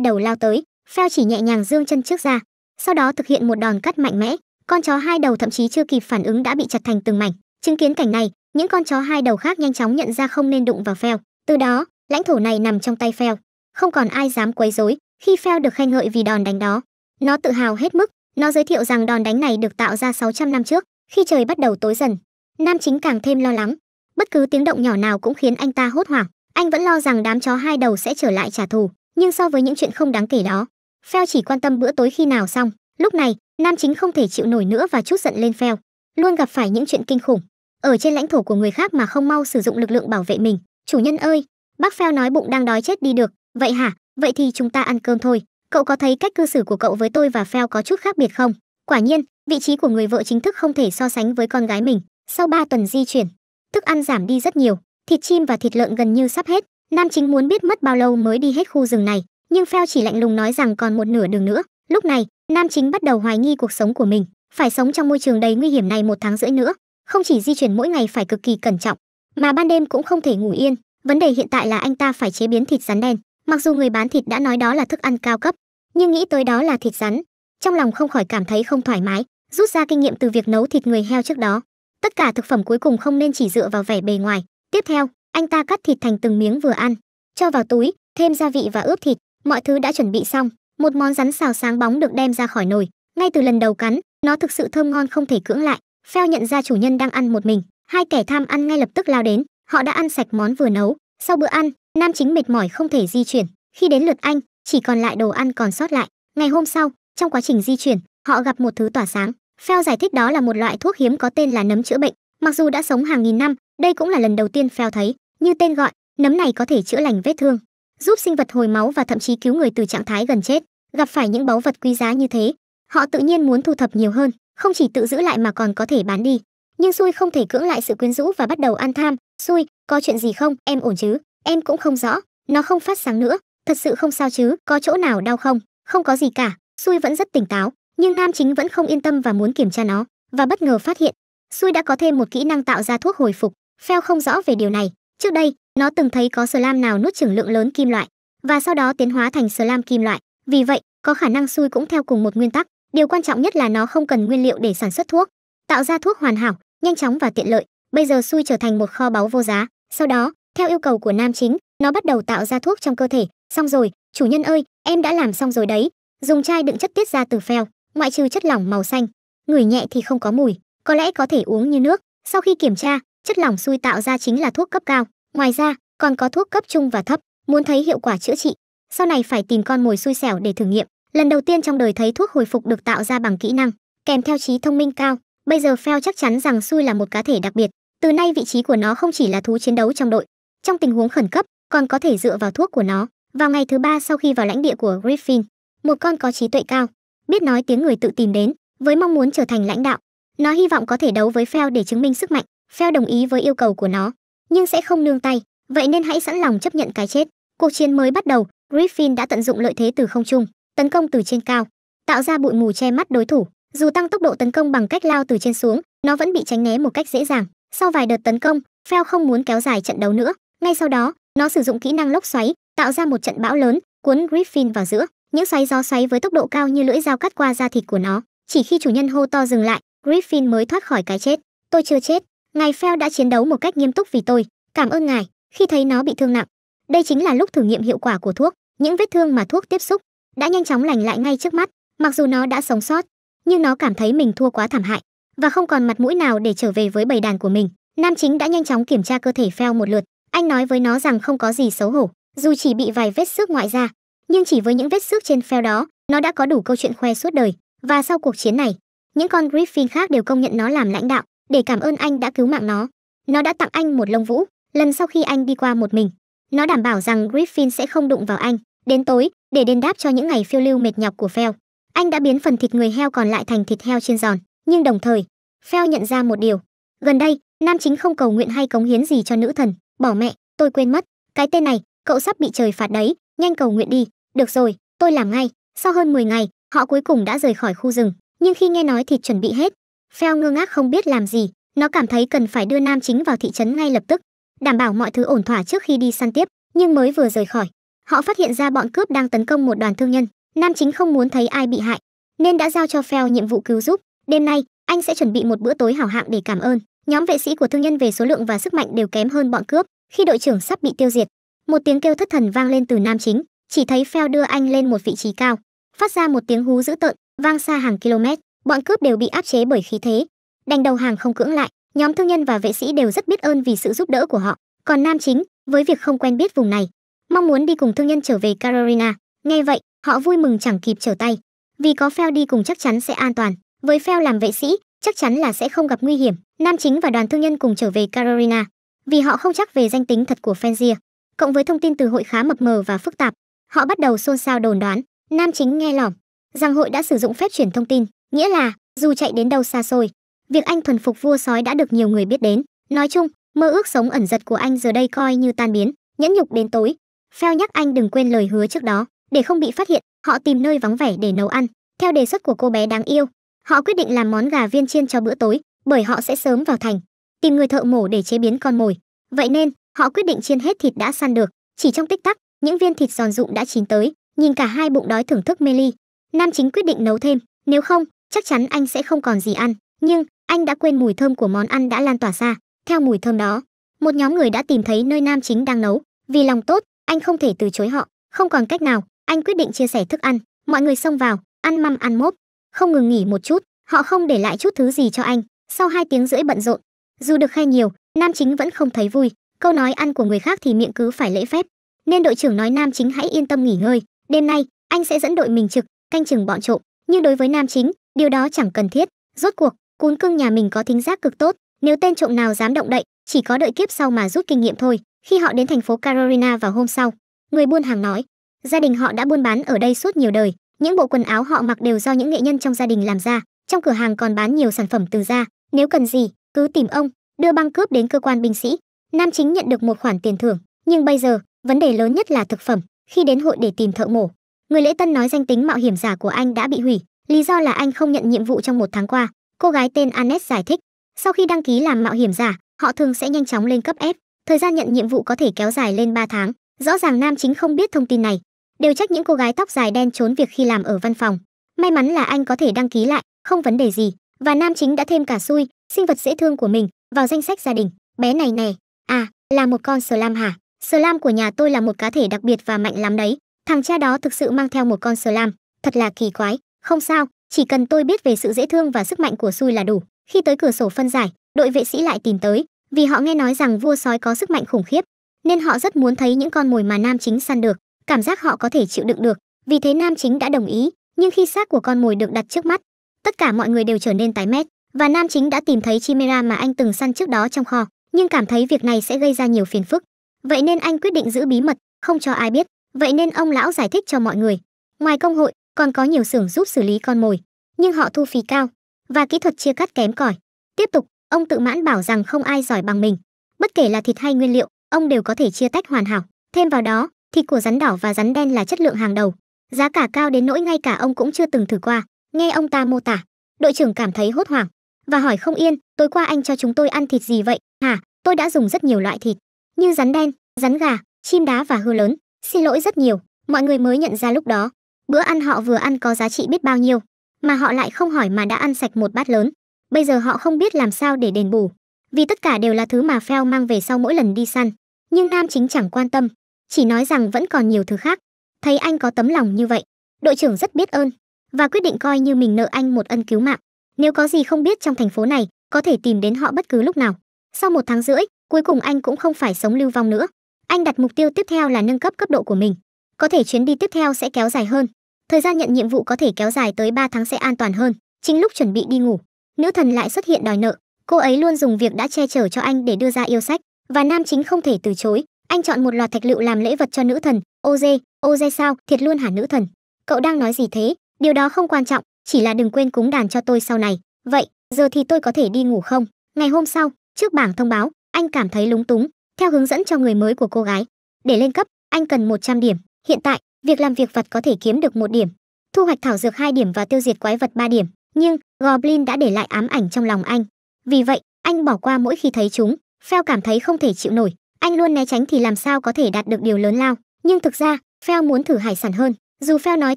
đầu lao tới Phèo chỉ nhẹ nhàng dương chân trước ra, sau đó thực hiện một đòn cắt mạnh mẽ, con chó hai đầu thậm chí chưa kịp phản ứng đã bị chặt thành từng mảnh. Chứng kiến cảnh này, những con chó hai đầu khác nhanh chóng nhận ra không nên đụng vào Phèo. Từ đó, lãnh thổ này nằm trong tay Phèo, không còn ai dám quấy rối khi Phèo được khen ngợi vì đòn đánh đó. Nó tự hào hết mức, nó giới thiệu rằng đòn đánh này được tạo ra 600 năm trước, khi trời bắt đầu tối dần. Nam chính càng thêm lo lắng, bất cứ tiếng động nhỏ nào cũng khiến anh ta hốt hoảng. Anh vẫn lo rằng đám chó hai đầu sẽ trở lại trả thù, nhưng so với những chuyện không đáng kể đó, phèo chỉ quan tâm bữa tối khi nào xong lúc này nam chính không thể chịu nổi nữa và chút giận lên phèo luôn gặp phải những chuyện kinh khủng ở trên lãnh thổ của người khác mà không mau sử dụng lực lượng bảo vệ mình chủ nhân ơi bác phèo nói bụng đang đói chết đi được vậy hả vậy thì chúng ta ăn cơm thôi cậu có thấy cách cư xử của cậu với tôi và phèo có chút khác biệt không quả nhiên vị trí của người vợ chính thức không thể so sánh với con gái mình sau 3 tuần di chuyển thức ăn giảm đi rất nhiều thịt chim và thịt lợn gần như sắp hết nam chính muốn biết mất bao lâu mới đi hết khu rừng này nhưng Phèo chỉ lạnh lùng nói rằng còn một nửa đường nữa. Lúc này, nam chính bắt đầu hoài nghi cuộc sống của mình, phải sống trong môi trường đầy nguy hiểm này một tháng rưỡi nữa, không chỉ di chuyển mỗi ngày phải cực kỳ cẩn trọng, mà ban đêm cũng không thể ngủ yên. Vấn đề hiện tại là anh ta phải chế biến thịt rắn đen, mặc dù người bán thịt đã nói đó là thức ăn cao cấp, nhưng nghĩ tới đó là thịt rắn, trong lòng không khỏi cảm thấy không thoải mái, rút ra kinh nghiệm từ việc nấu thịt người heo trước đó. Tất cả thực phẩm cuối cùng không nên chỉ dựa vào vẻ bề ngoài. Tiếp theo, anh ta cắt thịt thành từng miếng vừa ăn, cho vào túi, thêm gia vị và ướp thịt, mọi thứ đã chuẩn bị xong một món rắn xào sáng bóng được đem ra khỏi nồi ngay từ lần đầu cắn nó thực sự thơm ngon không thể cưỡng lại pheo nhận ra chủ nhân đang ăn một mình hai kẻ tham ăn ngay lập tức lao đến họ đã ăn sạch món vừa nấu sau bữa ăn nam chính mệt mỏi không thể di chuyển khi đến lượt anh chỉ còn lại đồ ăn còn sót lại ngày hôm sau trong quá trình di chuyển họ gặp một thứ tỏa sáng pheo giải thích đó là một loại thuốc hiếm có tên là nấm chữa bệnh mặc dù đã sống hàng nghìn năm đây cũng là lần đầu tiên pheo thấy như tên gọi nấm này có thể chữa lành vết thương giúp sinh vật hồi máu và thậm chí cứu người từ trạng thái gần chết gặp phải những báu vật quý giá như thế họ tự nhiên muốn thu thập nhiều hơn không chỉ tự giữ lại mà còn có thể bán đi nhưng xui không thể cưỡng lại sự quyến rũ và bắt đầu ăn tham xui có chuyện gì không em ổn chứ em cũng không rõ nó không phát sáng nữa thật sự không sao chứ có chỗ nào đau không không có gì cả xui vẫn rất tỉnh táo nhưng nam chính vẫn không yên tâm và muốn kiểm tra nó và bất ngờ phát hiện xui đã có thêm một kỹ năng tạo ra thuốc hồi phục pheo không rõ về điều này trước đây nó từng thấy có slam nào nuốt chửng lượng lớn kim loại và sau đó tiến hóa thành slam kim loại. Vì vậy, có khả năng xui cũng theo cùng một nguyên tắc. Điều quan trọng nhất là nó không cần nguyên liệu để sản xuất thuốc, tạo ra thuốc hoàn hảo, nhanh chóng và tiện lợi. Bây giờ xui trở thành một kho báu vô giá. Sau đó, theo yêu cầu của nam chính, nó bắt đầu tạo ra thuốc trong cơ thể. Xong rồi, chủ nhân ơi, em đã làm xong rồi đấy. Dùng chai đựng chất tiết ra từ phèo, ngoại trừ chất lỏng màu xanh, ngửi nhẹ thì không có mùi, có lẽ có thể uống như nước. Sau khi kiểm tra, chất lỏng xui tạo ra chính là thuốc cấp cao. Ngoài ra, còn có thuốc cấp trung và thấp, muốn thấy hiệu quả chữa trị, sau này phải tìm con mồi xui xẻo để thử nghiệm. Lần đầu tiên trong đời thấy thuốc hồi phục được tạo ra bằng kỹ năng, kèm theo trí thông minh cao. Bây giờ Fell chắc chắn rằng xui là một cá thể đặc biệt, từ nay vị trí của nó không chỉ là thú chiến đấu trong đội, trong tình huống khẩn cấp còn có thể dựa vào thuốc của nó. Vào ngày thứ ba sau khi vào lãnh địa của Griffin, một con có trí tuệ cao, biết nói tiếng người tự tìm đến, với mong muốn trở thành lãnh đạo. Nó hy vọng có thể đấu với Fell để chứng minh sức mạnh. Fell đồng ý với yêu cầu của nó nhưng sẽ không nương tay vậy nên hãy sẵn lòng chấp nhận cái chết cuộc chiến mới bắt đầu griffin đã tận dụng lợi thế từ không trung tấn công từ trên cao tạo ra bụi mù che mắt đối thủ dù tăng tốc độ tấn công bằng cách lao từ trên xuống nó vẫn bị tránh né một cách dễ dàng sau vài đợt tấn công fell không muốn kéo dài trận đấu nữa ngay sau đó nó sử dụng kỹ năng lốc xoáy tạo ra một trận bão lớn cuốn griffin vào giữa những xoáy gió xoáy với tốc độ cao như lưỡi dao cắt qua da thịt của nó chỉ khi chủ nhân hô to dừng lại griffin mới thoát khỏi cái chết tôi chưa chết ngài Fell đã chiến đấu một cách nghiêm túc vì tôi, cảm ơn ngài, khi thấy nó bị thương nặng. Đây chính là lúc thử nghiệm hiệu quả của thuốc, những vết thương mà thuốc tiếp xúc đã nhanh chóng lành lại ngay trước mắt, mặc dù nó đã sống sót, nhưng nó cảm thấy mình thua quá thảm hại và không còn mặt mũi nào để trở về với bầy đàn của mình. Nam chính đã nhanh chóng kiểm tra cơ thể Fell một lượt, anh nói với nó rằng không có gì xấu hổ, dù chỉ bị vài vết xước ngoại ra, nhưng chỉ với những vết xước trên Fell đó, nó đã có đủ câu chuyện khoe suốt đời. Và sau cuộc chiến này, những con Griffin khác đều công nhận nó làm lãnh đạo để cảm ơn anh đã cứu mạng nó. Nó đã tặng anh một lông vũ, lần sau khi anh đi qua một mình. Nó đảm bảo rằng Griffin sẽ không đụng vào anh. Đến tối, để đền đáp cho những ngày phiêu lưu mệt nhọc của Phèo, anh đã biến phần thịt người heo còn lại thành thịt heo chiên giòn. Nhưng đồng thời, Phèo nhận ra một điều. Gần đây, nam chính không cầu nguyện hay cống hiến gì cho nữ thần. Bỏ mẹ, tôi quên mất. Cái tên này, cậu sắp bị trời phạt đấy. Nhanh cầu nguyện đi. Được rồi, tôi làm ngay. Sau hơn 10 ngày, họ cuối cùng đã rời khỏi khu rừng. Nhưng khi nghe nói thịt chuẩn bị hết, phèo ngơ ngác không biết làm gì nó cảm thấy cần phải đưa nam chính vào thị trấn ngay lập tức đảm bảo mọi thứ ổn thỏa trước khi đi săn tiếp nhưng mới vừa rời khỏi họ phát hiện ra bọn cướp đang tấn công một đoàn thương nhân nam chính không muốn thấy ai bị hại nên đã giao cho phèo nhiệm vụ cứu giúp đêm nay anh sẽ chuẩn bị một bữa tối hảo hạng để cảm ơn nhóm vệ sĩ của thương nhân về số lượng và sức mạnh đều kém hơn bọn cướp khi đội trưởng sắp bị tiêu diệt một tiếng kêu thất thần vang lên từ nam chính chỉ thấy phèo đưa anh lên một vị trí cao phát ra một tiếng hú dữ tợn vang xa hàng km bọn cướp đều bị áp chế bởi khí thế đành đầu hàng không cưỡng lại nhóm thương nhân và vệ sĩ đều rất biết ơn vì sự giúp đỡ của họ còn nam chính với việc không quen biết vùng này mong muốn đi cùng thương nhân trở về carolina nghe vậy họ vui mừng chẳng kịp trở tay vì có pheo đi cùng chắc chắn sẽ an toàn với pheo làm vệ sĩ chắc chắn là sẽ không gặp nguy hiểm nam chính và đoàn thương nhân cùng trở về carolina vì họ không chắc về danh tính thật của fenzia cộng với thông tin từ hội khá mập mờ và phức tạp họ bắt đầu xôn xao đồn đoán nam chính nghe lỏm rằng hội đã sử dụng phép chuyển thông tin Nghĩa là, dù chạy đến đâu xa xôi, việc anh thuần phục vua sói đã được nhiều người biết đến. Nói chung, mơ ước sống ẩn giật của anh giờ đây coi như tan biến, nhẫn nhục đến tối. Phèo nhắc anh đừng quên lời hứa trước đó, để không bị phát hiện, họ tìm nơi vắng vẻ để nấu ăn. Theo đề xuất của cô bé đáng yêu, họ quyết định làm món gà viên chiên cho bữa tối, bởi họ sẽ sớm vào thành, tìm người thợ mổ để chế biến con mồi. Vậy nên, họ quyết định chiên hết thịt đã săn được, chỉ trong tích tắc, những viên thịt giòn rụm đã chín tới, nhìn cả hai bụng đói thưởng thức mê ly. Nam chính quyết định nấu thêm, nếu không, chắc chắn anh sẽ không còn gì ăn nhưng anh đã quên mùi thơm của món ăn đã lan tỏa xa theo mùi thơm đó một nhóm người đã tìm thấy nơi nam chính đang nấu vì lòng tốt anh không thể từ chối họ không còn cách nào anh quyết định chia sẻ thức ăn mọi người xông vào ăn măm ăn mốp không ngừng nghỉ một chút họ không để lại chút thứ gì cho anh sau hai tiếng rưỡi bận rộn dù được khen nhiều nam chính vẫn không thấy vui câu nói ăn của người khác thì miệng cứ phải lễ phép nên đội trưởng nói nam chính hãy yên tâm nghỉ ngơi đêm nay anh sẽ dẫn đội mình trực canh chừng bọn trộm nhưng đối với nam chính điều đó chẳng cần thiết rốt cuộc cún cưng nhà mình có thính giác cực tốt nếu tên trộm nào dám động đậy chỉ có đợi kiếp sau mà rút kinh nghiệm thôi khi họ đến thành phố carolina vào hôm sau người buôn hàng nói gia đình họ đã buôn bán ở đây suốt nhiều đời những bộ quần áo họ mặc đều do những nghệ nhân trong gia đình làm ra trong cửa hàng còn bán nhiều sản phẩm từ da nếu cần gì cứ tìm ông đưa băng cướp đến cơ quan binh sĩ nam chính nhận được một khoản tiền thưởng nhưng bây giờ vấn đề lớn nhất là thực phẩm khi đến hội để tìm thợ mổ người lễ tân nói danh tính mạo hiểm giả của anh đã bị hủy Lý do là anh không nhận nhiệm vụ trong một tháng qua, cô gái tên Annette giải thích. Sau khi đăng ký làm mạo hiểm giả, họ thường sẽ nhanh chóng lên cấp F, thời gian nhận nhiệm vụ có thể kéo dài lên 3 tháng. Rõ ràng nam chính không biết thông tin này, đều trách những cô gái tóc dài đen trốn việc khi làm ở văn phòng. May mắn là anh có thể đăng ký lại, không vấn đề gì, và nam chính đã thêm cả xui, sinh vật dễ thương của mình vào danh sách gia đình. Bé này nè, à, là một con lam hả? lam của nhà tôi là một cá thể đặc biệt và mạnh lắm đấy. Thằng cha đó thực sự mang theo một con lam, thật là kỳ quái không sao chỉ cần tôi biết về sự dễ thương và sức mạnh của xui là đủ khi tới cửa sổ phân giải đội vệ sĩ lại tìm tới vì họ nghe nói rằng vua sói có sức mạnh khủng khiếp nên họ rất muốn thấy những con mồi mà nam chính săn được cảm giác họ có thể chịu đựng được vì thế nam chính đã đồng ý nhưng khi xác của con mồi được đặt trước mắt tất cả mọi người đều trở nên tái mét và nam chính đã tìm thấy chimera mà anh từng săn trước đó trong kho nhưng cảm thấy việc này sẽ gây ra nhiều phiền phức vậy nên anh quyết định giữ bí mật không cho ai biết vậy nên ông lão giải thích cho mọi người ngoài công hội còn có nhiều xưởng giúp xử lý con mồi, nhưng họ thu phí cao và kỹ thuật chia cắt kém cỏi. Tiếp tục, ông tự mãn bảo rằng không ai giỏi bằng mình. Bất kể là thịt hay nguyên liệu, ông đều có thể chia tách hoàn hảo. Thêm vào đó, thịt của rắn đỏ và rắn đen là chất lượng hàng đầu. Giá cả cao đến nỗi ngay cả ông cũng chưa từng thử qua. Nghe ông ta mô tả, đội trưởng cảm thấy hốt hoảng và hỏi không yên, tối qua anh cho chúng tôi ăn thịt gì vậy? Hả, à, tôi đã dùng rất nhiều loại thịt, như rắn đen, rắn gà, chim đá và hư lớn. Xin lỗi rất nhiều, mọi người mới nhận ra lúc đó, Bữa ăn họ vừa ăn có giá trị biết bao nhiêu, mà họ lại không hỏi mà đã ăn sạch một bát lớn. Bây giờ họ không biết làm sao để đền bù, vì tất cả đều là thứ mà Phèo mang về sau mỗi lần đi săn. Nhưng nam chính chẳng quan tâm, chỉ nói rằng vẫn còn nhiều thứ khác. Thấy anh có tấm lòng như vậy, đội trưởng rất biết ơn và quyết định coi như mình nợ anh một ân cứu mạng. Nếu có gì không biết trong thành phố này, có thể tìm đến họ bất cứ lúc nào. Sau một tháng rưỡi, cuối cùng anh cũng không phải sống lưu vong nữa. Anh đặt mục tiêu tiếp theo là nâng cấp cấp độ của mình. Có thể chuyến đi tiếp theo sẽ kéo dài hơn. Thời gian nhận nhiệm vụ có thể kéo dài tới 3 tháng sẽ an toàn hơn. Chính lúc chuẩn bị đi ngủ, nữ thần lại xuất hiện đòi nợ. Cô ấy luôn dùng việc đã che chở cho anh để đưa ra yêu sách và nam chính không thể từ chối. Anh chọn một loạt thạch lựu làm lễ vật cho nữ thần. oj oj sao, thiệt luôn hả nữ thần. Cậu đang nói gì thế? Điều đó không quan trọng, chỉ là đừng quên cúng đàn cho tôi sau này. Vậy, giờ thì tôi có thể đi ngủ không? Ngày hôm sau, trước bảng thông báo, anh cảm thấy lúng túng. Theo hướng dẫn cho người mới của cô gái, để lên cấp, anh cần 100 điểm. Hiện tại, việc làm việc vật có thể kiếm được một điểm, thu hoạch thảo dược 2 điểm và tiêu diệt quái vật 3 điểm, nhưng Goblin đã để lại ám ảnh trong lòng anh. Vì vậy, anh bỏ qua mỗi khi thấy chúng, Phèo cảm thấy không thể chịu nổi, anh luôn né tránh thì làm sao có thể đạt được điều lớn lao, nhưng thực ra, Phèo muốn thử hải sản hơn, dù Phèo nói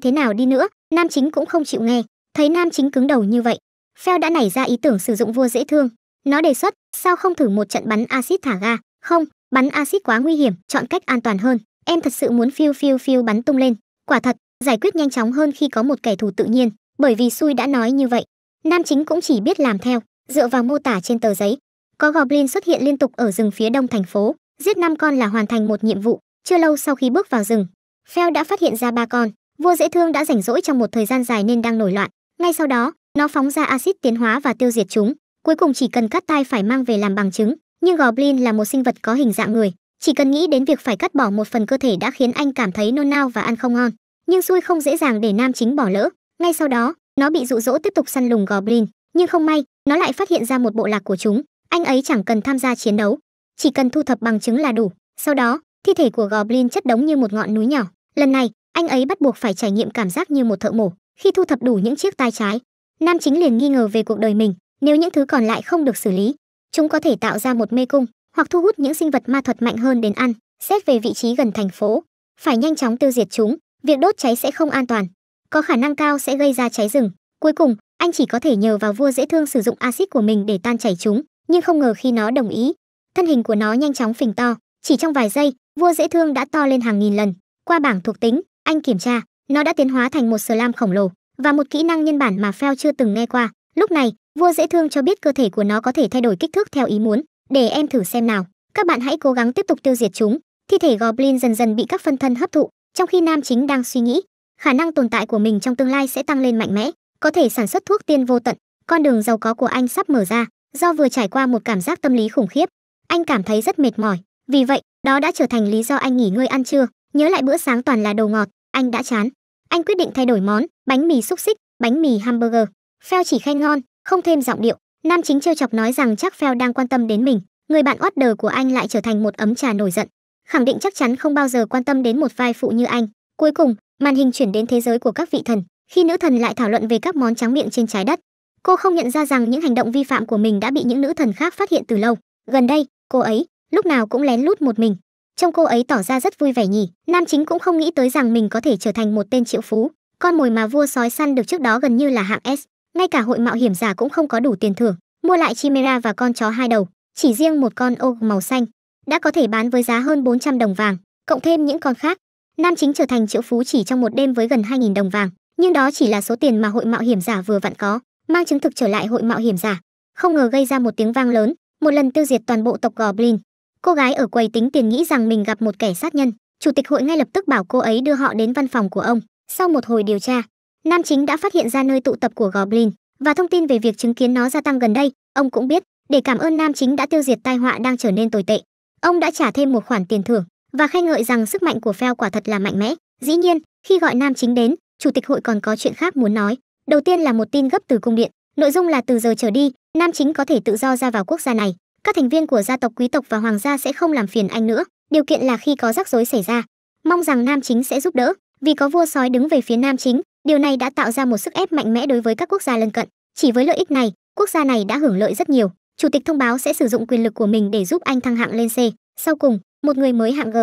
thế nào đi nữa, nam chính cũng không chịu nghe, thấy nam chính cứng đầu như vậy, Phèo đã nảy ra ý tưởng sử dụng vua dễ thương. Nó đề xuất, sao không thử một trận bắn axit thả ga? Không, bắn axit quá nguy hiểm, chọn cách an toàn hơn em thật sự muốn phiêu phiêu phiêu bắn tung lên quả thật giải quyết nhanh chóng hơn khi có một kẻ thù tự nhiên bởi vì xui đã nói như vậy nam chính cũng chỉ biết làm theo dựa vào mô tả trên tờ giấy có goblin xuất hiện liên tục ở rừng phía đông thành phố giết năm con là hoàn thành một nhiệm vụ chưa lâu sau khi bước vào rừng pheo đã phát hiện ra ba con vua dễ thương đã rảnh rỗi trong một thời gian dài nên đang nổi loạn ngay sau đó nó phóng ra axit tiến hóa và tiêu diệt chúng cuối cùng chỉ cần cắt tai phải mang về làm bằng chứng nhưng goblin là một sinh vật có hình dạng người chỉ cần nghĩ đến việc phải cắt bỏ một phần cơ thể đã khiến anh cảm thấy nôn nao và ăn không ngon nhưng xui không dễ dàng để nam chính bỏ lỡ ngay sau đó nó bị dụ dỗ tiếp tục săn lùng goblin nhưng không may nó lại phát hiện ra một bộ lạc của chúng anh ấy chẳng cần tham gia chiến đấu chỉ cần thu thập bằng chứng là đủ sau đó thi thể của goblin chất đống như một ngọn núi nhỏ lần này anh ấy bắt buộc phải trải nghiệm cảm giác như một thợ mổ khi thu thập đủ những chiếc tai trái nam chính liền nghi ngờ về cuộc đời mình nếu những thứ còn lại không được xử lý chúng có thể tạo ra một mê cung hoặc thu hút những sinh vật ma thuật mạnh hơn đến ăn xét về vị trí gần thành phố phải nhanh chóng tiêu diệt chúng việc đốt cháy sẽ không an toàn có khả năng cao sẽ gây ra cháy rừng cuối cùng anh chỉ có thể nhờ vào vua dễ thương sử dụng axit của mình để tan chảy chúng nhưng không ngờ khi nó đồng ý thân hình của nó nhanh chóng phình to chỉ trong vài giây vua dễ thương đã to lên hàng nghìn lần qua bảng thuộc tính anh kiểm tra nó đã tiến hóa thành một sờ lam khổng lồ và một kỹ năng nhân bản mà Phèo chưa từng nghe qua. Lúc này, vua dễ thương cho biết cơ thể của nó có thể thay đổi kích thước theo ý muốn. Để em thử xem nào. Các bạn hãy cố gắng tiếp tục tiêu diệt chúng. Thi thể goblin dần dần bị các phân thân hấp thụ, trong khi nam chính đang suy nghĩ, khả năng tồn tại của mình trong tương lai sẽ tăng lên mạnh mẽ, có thể sản xuất thuốc tiên vô tận. Con đường giàu có của anh sắp mở ra, do vừa trải qua một cảm giác tâm lý khủng khiếp, anh cảm thấy rất mệt mỏi, vì vậy, đó đã trở thành lý do anh nghỉ ngơi ăn trưa, nhớ lại bữa sáng toàn là đồ ngọt, anh đã chán. Anh quyết định thay đổi món, bánh mì xúc xích, bánh mì hamburger. Phèo chỉ khen ngon, không thêm giọng điệu, Nam chính trêu chọc nói rằng chắc Phèo đang quan tâm đến mình, người bạn order của anh lại trở thành một ấm trà nổi giận, khẳng định chắc chắn không bao giờ quan tâm đến một vai phụ như anh. Cuối cùng, màn hình chuyển đến thế giới của các vị thần, khi nữ thần lại thảo luận về các món tráng miệng trên trái đất. Cô không nhận ra rằng những hành động vi phạm của mình đã bị những nữ thần khác phát hiện từ lâu. Gần đây, cô ấy lúc nào cũng lén lút một mình. Trông cô ấy tỏ ra rất vui vẻ nhỉ, nam chính cũng không nghĩ tới rằng mình có thể trở thành một tên triệu phú, con mồi mà vua sói săn được trước đó gần như là hạng S ngay cả hội mạo hiểm giả cũng không có đủ tiền thưởng mua lại chimera và con chó hai đầu chỉ riêng một con ô màu xanh đã có thể bán với giá hơn 400 đồng vàng cộng thêm những con khác nam chính trở thành triệu phú chỉ trong một đêm với gần 2.000 đồng vàng nhưng đó chỉ là số tiền mà hội mạo hiểm giả vừa vặn có mang chứng thực trở lại hội mạo hiểm giả không ngờ gây ra một tiếng vang lớn một lần tiêu diệt toàn bộ tộc goblin cô gái ở quầy tính tiền nghĩ rằng mình gặp một kẻ sát nhân chủ tịch hội ngay lập tức bảo cô ấy đưa họ đến văn phòng của ông sau một hồi điều tra Nam chính đã phát hiện ra nơi tụ tập của Goblin và thông tin về việc chứng kiến nó gia tăng gần đây, ông cũng biết, để cảm ơn Nam chính đã tiêu diệt tai họa đang trở nên tồi tệ. Ông đã trả thêm một khoản tiền thưởng và khen ngợi rằng sức mạnh của Fell quả thật là mạnh mẽ. Dĩ nhiên, khi gọi Nam chính đến, chủ tịch hội còn có chuyện khác muốn nói. Đầu tiên là một tin gấp từ cung điện, nội dung là từ giờ trở đi, Nam chính có thể tự do ra vào quốc gia này. Các thành viên của gia tộc quý tộc và hoàng gia sẽ không làm phiền anh nữa, điều kiện là khi có rắc rối xảy ra, mong rằng Nam chính sẽ giúp đỡ, vì có vua sói đứng về phía Nam chính, Điều này đã tạo ra một sức ép mạnh mẽ đối với các quốc gia lân cận. Chỉ với lợi ích này, quốc gia này đã hưởng lợi rất nhiều. Chủ tịch thông báo sẽ sử dụng quyền lực của mình để giúp anh thăng hạng lên C. Sau cùng, một người mới hạng G,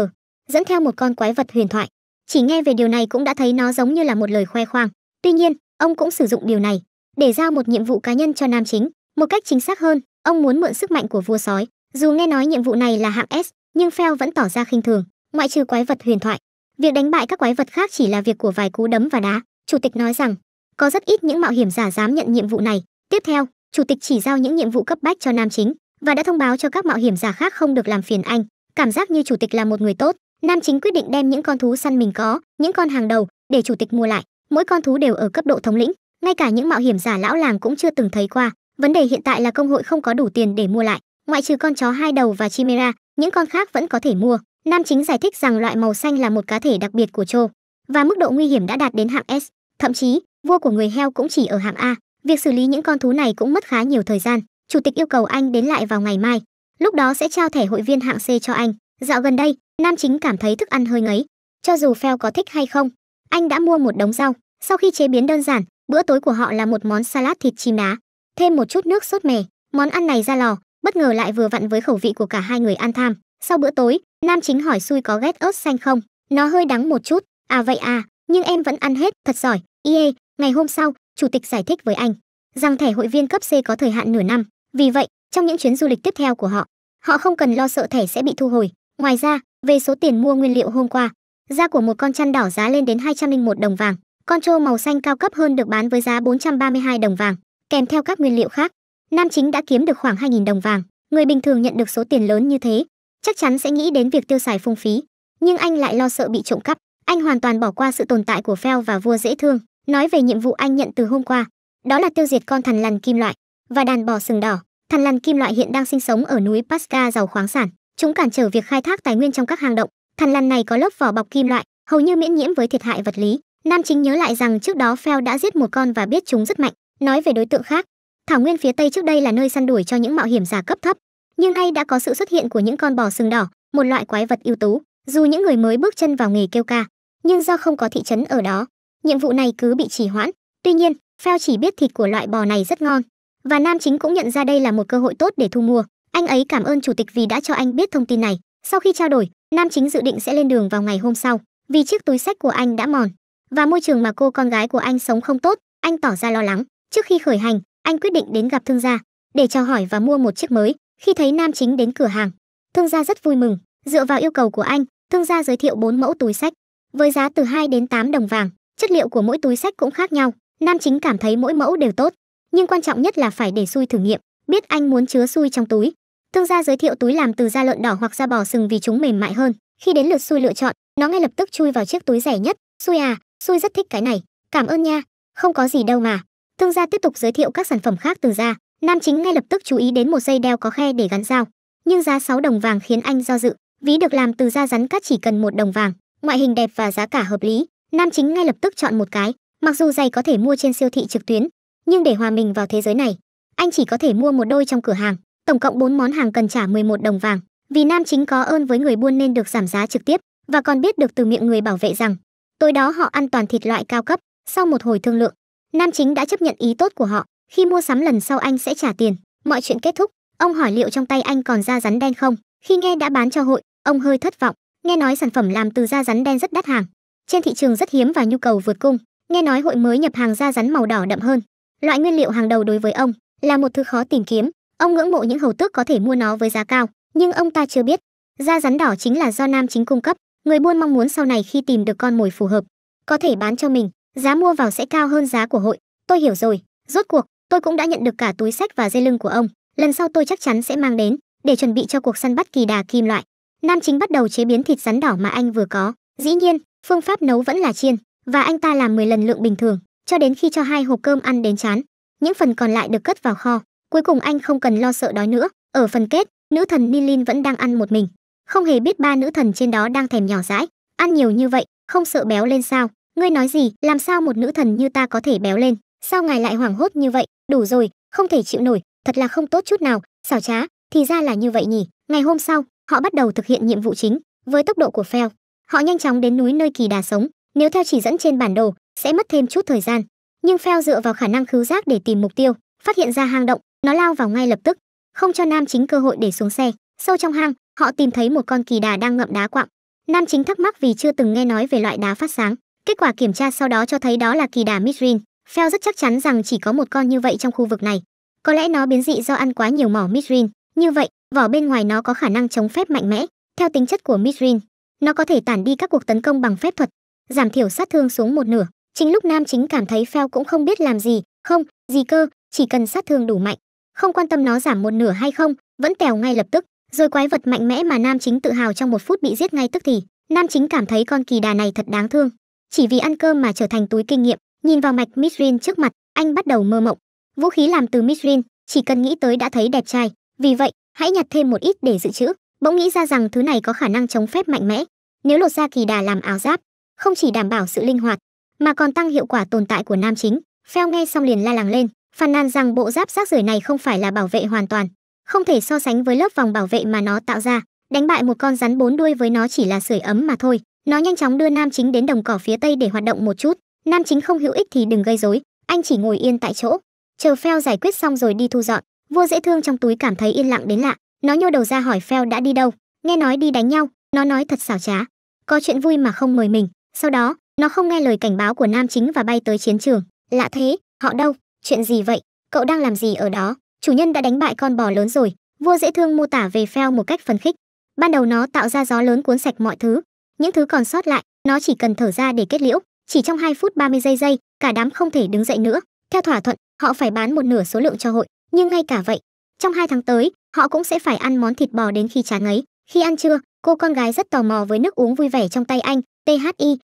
dẫn theo một con quái vật huyền thoại. Chỉ nghe về điều này cũng đã thấy nó giống như là một lời khoe khoang. Tuy nhiên, ông cũng sử dụng điều này để giao một nhiệm vụ cá nhân cho nam chính. Một cách chính xác hơn, ông muốn mượn sức mạnh của vua sói. Dù nghe nói nhiệm vụ này là hạng S, nhưng Phèo vẫn tỏ ra khinh thường, ngoại trừ quái vật huyền thoại. Việc đánh bại các quái vật khác chỉ là việc của vài cú đấm và đá chủ tịch nói rằng có rất ít những mạo hiểm giả dám nhận nhiệm vụ này tiếp theo chủ tịch chỉ giao những nhiệm vụ cấp bách cho nam chính và đã thông báo cho các mạo hiểm giả khác không được làm phiền anh cảm giác như chủ tịch là một người tốt nam chính quyết định đem những con thú săn mình có những con hàng đầu để chủ tịch mua lại mỗi con thú đều ở cấp độ thống lĩnh ngay cả những mạo hiểm giả lão làng cũng chưa từng thấy qua vấn đề hiện tại là công hội không có đủ tiền để mua lại ngoại trừ con chó hai đầu và chimera những con khác vẫn có thể mua nam chính giải thích rằng loại màu xanh là một cá thể đặc biệt của châu và mức độ nguy hiểm đã đạt đến hạng s Thậm chí, vua của người heo cũng chỉ ở hạng A. Việc xử lý những con thú này cũng mất khá nhiều thời gian. Chủ tịch yêu cầu anh đến lại vào ngày mai. Lúc đó sẽ trao thẻ hội viên hạng C cho anh. Dạo gần đây, Nam Chính cảm thấy thức ăn hơi ngấy. Cho dù Phèo có thích hay không, anh đã mua một đống rau. Sau khi chế biến đơn giản, bữa tối của họ là một món salad thịt chim đá, thêm một chút nước sốt mè. Món ăn này ra lò, bất ngờ lại vừa vặn với khẩu vị của cả hai người ăn tham. Sau bữa tối, Nam Chính hỏi Xui có ghét ớt xanh không? Nó hơi đắng một chút. À vậy à, nhưng em vẫn ăn hết thật giỏi ie ngày hôm sau chủ tịch giải thích với anh rằng thẻ hội viên cấp c có thời hạn nửa năm vì vậy trong những chuyến du lịch tiếp theo của họ họ không cần lo sợ thẻ sẽ bị thu hồi ngoài ra về số tiền mua nguyên liệu hôm qua da của một con chăn đỏ giá lên đến 201 đồng vàng con trâu màu xanh cao cấp hơn được bán với giá 432 đồng vàng kèm theo các nguyên liệu khác nam chính đã kiếm được khoảng 2.000 đồng vàng người bình thường nhận được số tiền lớn như thế chắc chắn sẽ nghĩ đến việc tiêu xài phung phí nhưng anh lại lo sợ bị trộm cắp anh hoàn toàn bỏ qua sự tồn tại của Phèo và vua dễ thương, nói về nhiệm vụ anh nhận từ hôm qua. Đó là tiêu diệt con thằn lằn kim loại và đàn bò sừng đỏ. Thằn lằn kim loại hiện đang sinh sống ở núi Pasca giàu khoáng sản. Chúng cản trở việc khai thác tài nguyên trong các hang động. Thằn lằn này có lớp vỏ bọc kim loại, hầu như miễn nhiễm với thiệt hại vật lý. Nam chính nhớ lại rằng trước đó Phèo đã giết một con và biết chúng rất mạnh. Nói về đối tượng khác, thảo nguyên phía tây trước đây là nơi săn đuổi cho những mạo hiểm giả cấp thấp, nhưng nay đã có sự xuất hiện của những con bò sừng đỏ, một loại quái vật ưu tú. Dù những người mới bước chân vào nghề kêu ca, nhưng do không có thị trấn ở đó, nhiệm vụ này cứ bị trì hoãn. Tuy nhiên, Phao chỉ biết thịt của loại bò này rất ngon, và nam chính cũng nhận ra đây là một cơ hội tốt để thu mua. Anh ấy cảm ơn chủ tịch vì đã cho anh biết thông tin này. Sau khi trao đổi, nam chính dự định sẽ lên đường vào ngày hôm sau, vì chiếc túi sách của anh đã mòn và môi trường mà cô con gái của anh sống không tốt, anh tỏ ra lo lắng. Trước khi khởi hành, anh quyết định đến gặp thương gia để chào hỏi và mua một chiếc mới. Khi thấy nam chính đến cửa hàng, thương gia rất vui mừng. Dựa vào yêu cầu của anh, thương gia giới thiệu bốn mẫu túi sách với giá từ 2 đến 8 đồng vàng, chất liệu của mỗi túi sách cũng khác nhau, Nam Chính cảm thấy mỗi mẫu đều tốt, nhưng quan trọng nhất là phải để xui thử nghiệm, biết anh muốn chứa xui trong túi. Thương gia giới thiệu túi làm từ da lợn đỏ hoặc da bò sừng vì chúng mềm mại hơn. Khi đến lượt xui lựa chọn, nó ngay lập tức chui vào chiếc túi rẻ nhất. Xui à, xui rất thích cái này, cảm ơn nha, không có gì đâu mà. Thương gia tiếp tục giới thiệu các sản phẩm khác từ da. Nam chính ngay lập tức chú ý đến một dây đeo có khe để gắn dao, nhưng giá 6 đồng vàng khiến anh do dự. Ví được làm từ da rắn cắt chỉ cần một đồng vàng, Ngoại hình đẹp và giá cả hợp lý, nam chính ngay lập tức chọn một cái, mặc dù giày có thể mua trên siêu thị trực tuyến, nhưng để hòa mình vào thế giới này, anh chỉ có thể mua một đôi trong cửa hàng, tổng cộng 4 món hàng cần trả 11 đồng vàng, vì nam chính có ơn với người buôn nên được giảm giá trực tiếp và còn biết được từ miệng người bảo vệ rằng tối đó họ ăn toàn thịt loại cao cấp, sau một hồi thương lượng, nam chính đã chấp nhận ý tốt của họ, khi mua sắm lần sau anh sẽ trả tiền, mọi chuyện kết thúc, ông hỏi liệu trong tay anh còn da rắn đen không, khi nghe đã bán cho hội, ông hơi thất vọng, nghe nói sản phẩm làm từ da rắn đen rất đắt hàng trên thị trường rất hiếm và nhu cầu vượt cung nghe nói hội mới nhập hàng da rắn màu đỏ đậm hơn loại nguyên liệu hàng đầu đối với ông là một thứ khó tìm kiếm ông ngưỡng mộ những hầu tước có thể mua nó với giá cao nhưng ông ta chưa biết da rắn đỏ chính là do nam chính cung cấp người buôn mong muốn sau này khi tìm được con mồi phù hợp có thể bán cho mình giá mua vào sẽ cao hơn giá của hội tôi hiểu rồi rốt cuộc tôi cũng đã nhận được cả túi sách và dây lưng của ông lần sau tôi chắc chắn sẽ mang đến để chuẩn bị cho cuộc săn bắt kỳ đà kim loại Nam Chính bắt đầu chế biến thịt rắn đỏ mà anh vừa có. Dĩ nhiên, phương pháp nấu vẫn là chiên, và anh ta làm 10 lần lượng bình thường, cho đến khi cho hai hộp cơm ăn đến chán. Những phần còn lại được cất vào kho. Cuối cùng anh không cần lo sợ đói nữa. Ở phần kết, nữ thần Nilin vẫn đang ăn một mình. Không hề biết ba nữ thần trên đó đang thèm nhỏ dãi. Ăn nhiều như vậy, không sợ béo lên sao? Ngươi nói gì, làm sao một nữ thần như ta có thể béo lên? Sao ngài lại hoảng hốt như vậy? Đủ rồi, không thể chịu nổi, thật là không tốt chút nào, xảo trá, thì ra là như vậy nhỉ. Ngày hôm sau, họ bắt đầu thực hiện nhiệm vụ chính với tốc độ của phèo họ nhanh chóng đến núi nơi kỳ đà sống nếu theo chỉ dẫn trên bản đồ sẽ mất thêm chút thời gian nhưng phèo dựa vào khả năng khứu giác để tìm mục tiêu phát hiện ra hang động nó lao vào ngay lập tức không cho nam chính cơ hội để xuống xe sâu trong hang họ tìm thấy một con kỳ đà đang ngậm đá quặng nam chính thắc mắc vì chưa từng nghe nói về loại đá phát sáng kết quả kiểm tra sau đó cho thấy đó là kỳ đà midrin phèo rất chắc chắn rằng chỉ có một con như vậy trong khu vực này có lẽ nó biến dị do ăn quá nhiều mỏ midrin như vậy Vỏ bên ngoài nó có khả năng chống phép mạnh mẽ, theo tính chất của Midrin Nó có thể tản đi các cuộc tấn công bằng phép thuật, giảm thiểu sát thương xuống một nửa. Chính lúc nam chính cảm thấy Phèo cũng không biết làm gì, không, gì cơ, chỉ cần sát thương đủ mạnh. Không quan tâm nó giảm một nửa hay không, vẫn tèo ngay lập tức. Rồi quái vật mạnh mẽ mà nam chính tự hào trong một phút bị giết ngay tức thì. Nam chính cảm thấy con kỳ đà này thật đáng thương. Chỉ vì ăn cơm mà trở thành túi kinh nghiệm, nhìn vào mạch Midrin trước mặt, anh bắt đầu mơ mộng. Vũ khí làm từ Midrin chỉ cần nghĩ tới đã thấy đẹp trai. Vì vậy, hãy nhặt thêm một ít để dự trữ bỗng nghĩ ra rằng thứ này có khả năng chống phép mạnh mẽ nếu lột ra kỳ đà làm áo giáp không chỉ đảm bảo sự linh hoạt mà còn tăng hiệu quả tồn tại của nam chính pheo nghe xong liền la làng lên phàn nàn rằng bộ giáp rác rưởi này không phải là bảo vệ hoàn toàn không thể so sánh với lớp vòng bảo vệ mà nó tạo ra đánh bại một con rắn bốn đuôi với nó chỉ là sưởi ấm mà thôi nó nhanh chóng đưa nam chính đến đồng cỏ phía tây để hoạt động một chút nam chính không hữu ích thì đừng gây rối anh chỉ ngồi yên tại chỗ chờ pheo giải quyết xong rồi đi thu dọn vua dễ thương trong túi cảm thấy yên lặng đến lạ nó nhô đầu ra hỏi phèo đã đi đâu nghe nói đi đánh nhau nó nói thật xảo trá có chuyện vui mà không mời mình sau đó nó không nghe lời cảnh báo của nam chính và bay tới chiến trường lạ thế họ đâu chuyện gì vậy cậu đang làm gì ở đó chủ nhân đã đánh bại con bò lớn rồi vua dễ thương mô tả về phèo một cách phấn khích ban đầu nó tạo ra gió lớn cuốn sạch mọi thứ những thứ còn sót lại nó chỉ cần thở ra để kết liễu chỉ trong 2 phút 30 giây giây cả đám không thể đứng dậy nữa theo thỏa thuận họ phải bán một nửa số lượng cho hội nhưng ngay cả vậy trong hai tháng tới họ cũng sẽ phải ăn món thịt bò đến khi chán ấy khi ăn trưa cô con gái rất tò mò với nước uống vui vẻ trong tay anh thi